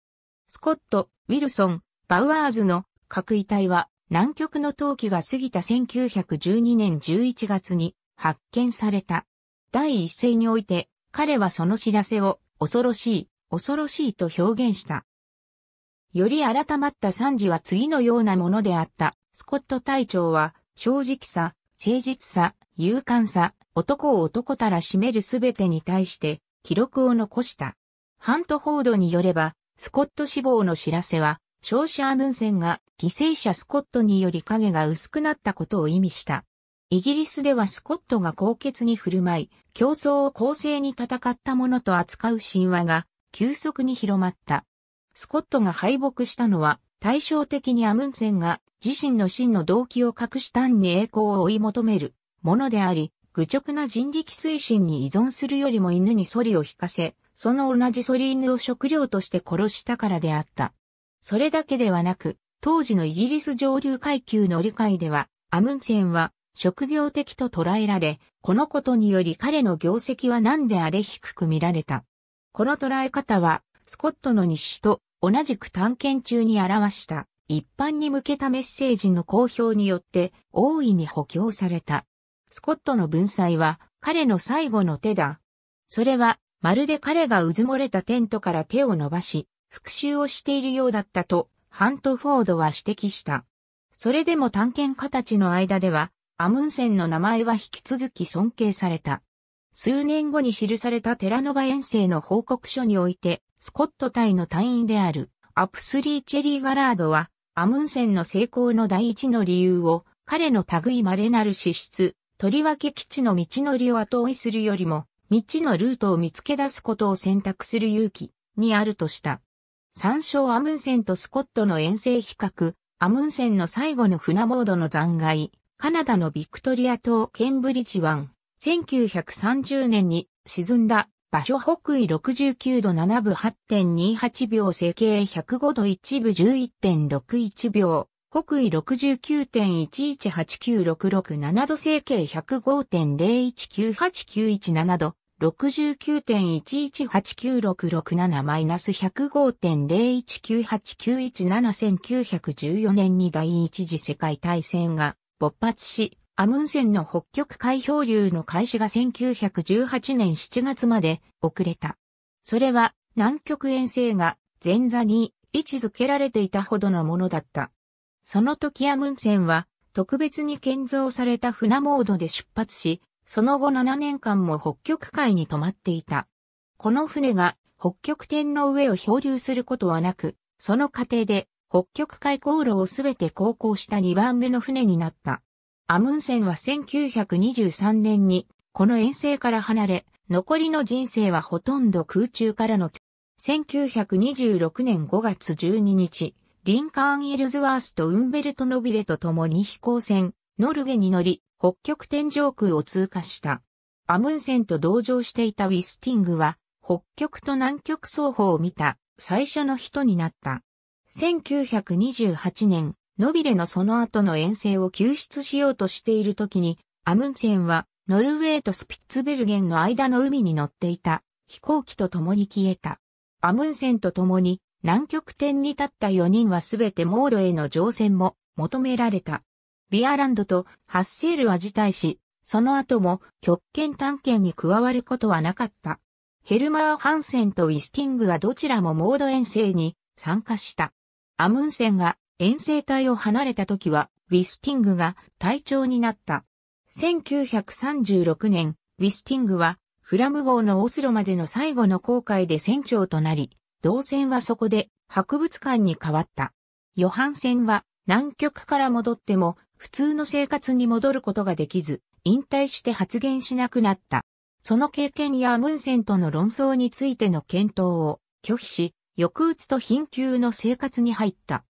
スコット、ウィルソン、バウアーズの各遺体は南極の冬季が過ぎた1912年11月に発見された。第一声において彼はその知らせを恐ろしい、恐ろしいと表現した。より改まった惨事は次のようなものであった。スコット隊長は、正直さ、誠実さ、勇敢さ、男を男たら占めるすべてに対して、記録を残した。ハント報道によれば、スコット死亡の知らせは、ショーシャームンセンが犠牲者スコットにより影が薄くなったことを意味した。イギリスではスコットが高潔に振る舞い、競争を公正に戦ったものと扱う神話が急速に広まった。スコットが敗北したのは、対照的にアムンセンが自身の真の動機を隠し単に栄光を追い求めるものであり、愚直な人力推進に依存するよりも犬にソリを引かせ、その同じソリ犬を食料として殺したからであった。それだけではなく、当時のイギリス上流階級の理解では、アムンセンは職業的と捉えられ、このことにより彼の業績は何であれ低く見られた。この捉え方は、スコットの日誌と同じく探検中に表した一般に向けたメッセージの公表によって大いに補強された。スコットの文才は彼の最後の手だ。それはまるで彼がうずもれたテントから手を伸ばし、復讐をしているようだったと、ハント・フォードは指摘した。それでも探検家たちの間では、アムンセンの名前は引き続き尊敬された。数年後に記された寺ノ場遠征の報告書において、スコット隊の隊員であるアプスリー・チェリー・ガラードは、アムンセンの成功の第一の理由を、彼の類稀なる資質、とりわけ基地の道のりを後追いするよりも、道のルートを見つけ出すことを選択する勇気にあるとした。参照アムンセンとスコットの遠征比較、アムンセンの最後の船ボードの残骸、カナダのビクトリア島ケンブリッジ湾、1930年に沈んだ場所北緯69度7分8.28秒整形105度1分11.61秒、北緯69.118966 7度整形1 0 5 0 1 9 8 9 1 7度、69.118966マイナス105.0198917914 1年に第一次世界大戦が勃発し、アムンセンの北極海漂流の開始が1918年7月まで遅れた。それは南極遠征が前座に位置づけられていたほどのものだった。その時アムンセンは特別に建造された船モードで出発し、その後7年間も北極海に泊まっていた。この船が北極点の上を漂流することはなく、その過程で北極海航路をすべて航行した2番目の船になった。アムンセンは1923年に、この遠征から離れ、残りの人生はほとんど空中からの、1926年5月12日、リンカーン・イルズワースとウンベルト・ノビレと共に飛行船、ノルゲに乗り、北極天上空を通過した。アムンセンと同乗していたウィスティングは、北極と南極双方を見た、最初の人になった。1928年、ノビレのその後の遠征を救出しようとしている時に、アムンセンは、ノルウェーとスピッツベルゲンの間の海に乗っていた、飛行機と共に消えた。アムンセンと共に、南極点に立った4人はすべてモードへの乗船も求められた。ビアランドとハッセールは辞退し、その後も極限探検に加わることはなかった。ヘルマー・ハンセンとウィスティングはどちらもモード遠征に参加した。アムンセンが遠征隊を離れた時は、ウィスティングが隊長になった。1936年、ウィスティングは、フラム号のオスロまでの最後の航海で船長となり、同船はそこで博物館に変わった。ヨハンセンは南極から戻っても普通の生活に戻ることができず、引退して発言しなくなった。その経験やムンセンとの論争についての検討を拒否し、抑うつと貧窮の生活に入った。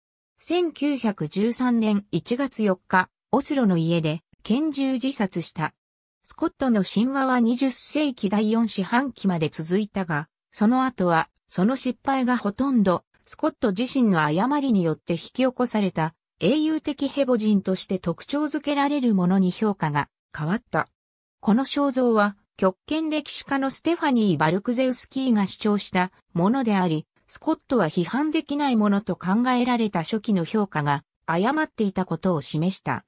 1913年1月4日、オスロの家で拳銃自殺した。スコットの神話は20世紀第4四半期まで続いたが、その後は、その失敗がほとんど、スコット自身の誤りによって引き起こされた、英雄的ヘボ人として特徴づけられるものに評価が変わった。この肖像は、極権歴史家のステファニー・バルクゼウスキーが主張したものであり、スコットは批判できないものと考えられた初期の評価が誤っていたことを示した。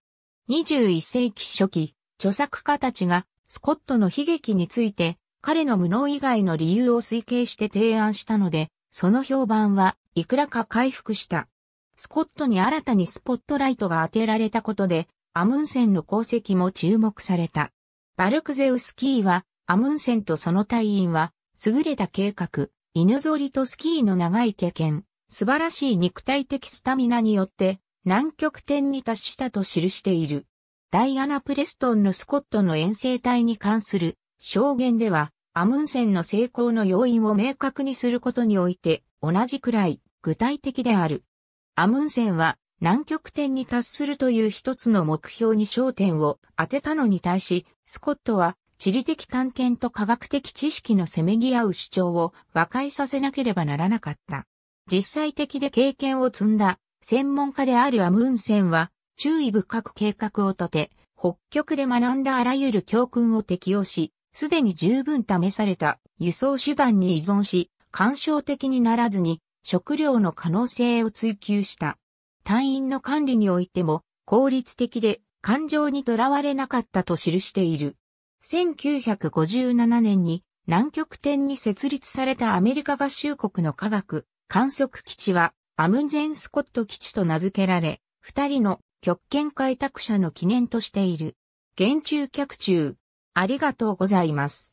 21世紀初期、著作家たちがスコットの悲劇について彼の無能以外の理由を推計して提案したので、その評判はいくらか回復した。スコットに新たにスポットライトが当てられたことで、アムンセンの功績も注目された。バルクゼウスキーは、アムンセンとその隊員は、優れた計画、犬ぞりとスキーの長い経験、素晴らしい肉体的スタミナによって、南極点に達したと記している。ダイアナ・プレストンのスコットの遠征隊に関する証言では、アムンセンの成功の要因を明確にすることにおいて、同じくらい具体的である。アムンセンは南極点に達するという一つの目標に焦点を当てたのに対し、スコットは地理的探検と科学的知識のせめぎ合う主張を和解させなければならなかった。実際的で経験を積んだ専門家であるアムーンセンは注意深く計画を立て、北極で学んだあらゆる教訓を適用し、すでに十分試された輸送手段に依存し、干渉的にならずに食料の可能性を追求した。隊員の管理においても効率的で感情にとらわれなかったと記している。1957年に南極点に設立されたアメリカ合衆国の科学、観測基地はアムゼン・スコット基地と名付けられ、二人の極限開拓者の記念としている。現中客中、ありがとうございます。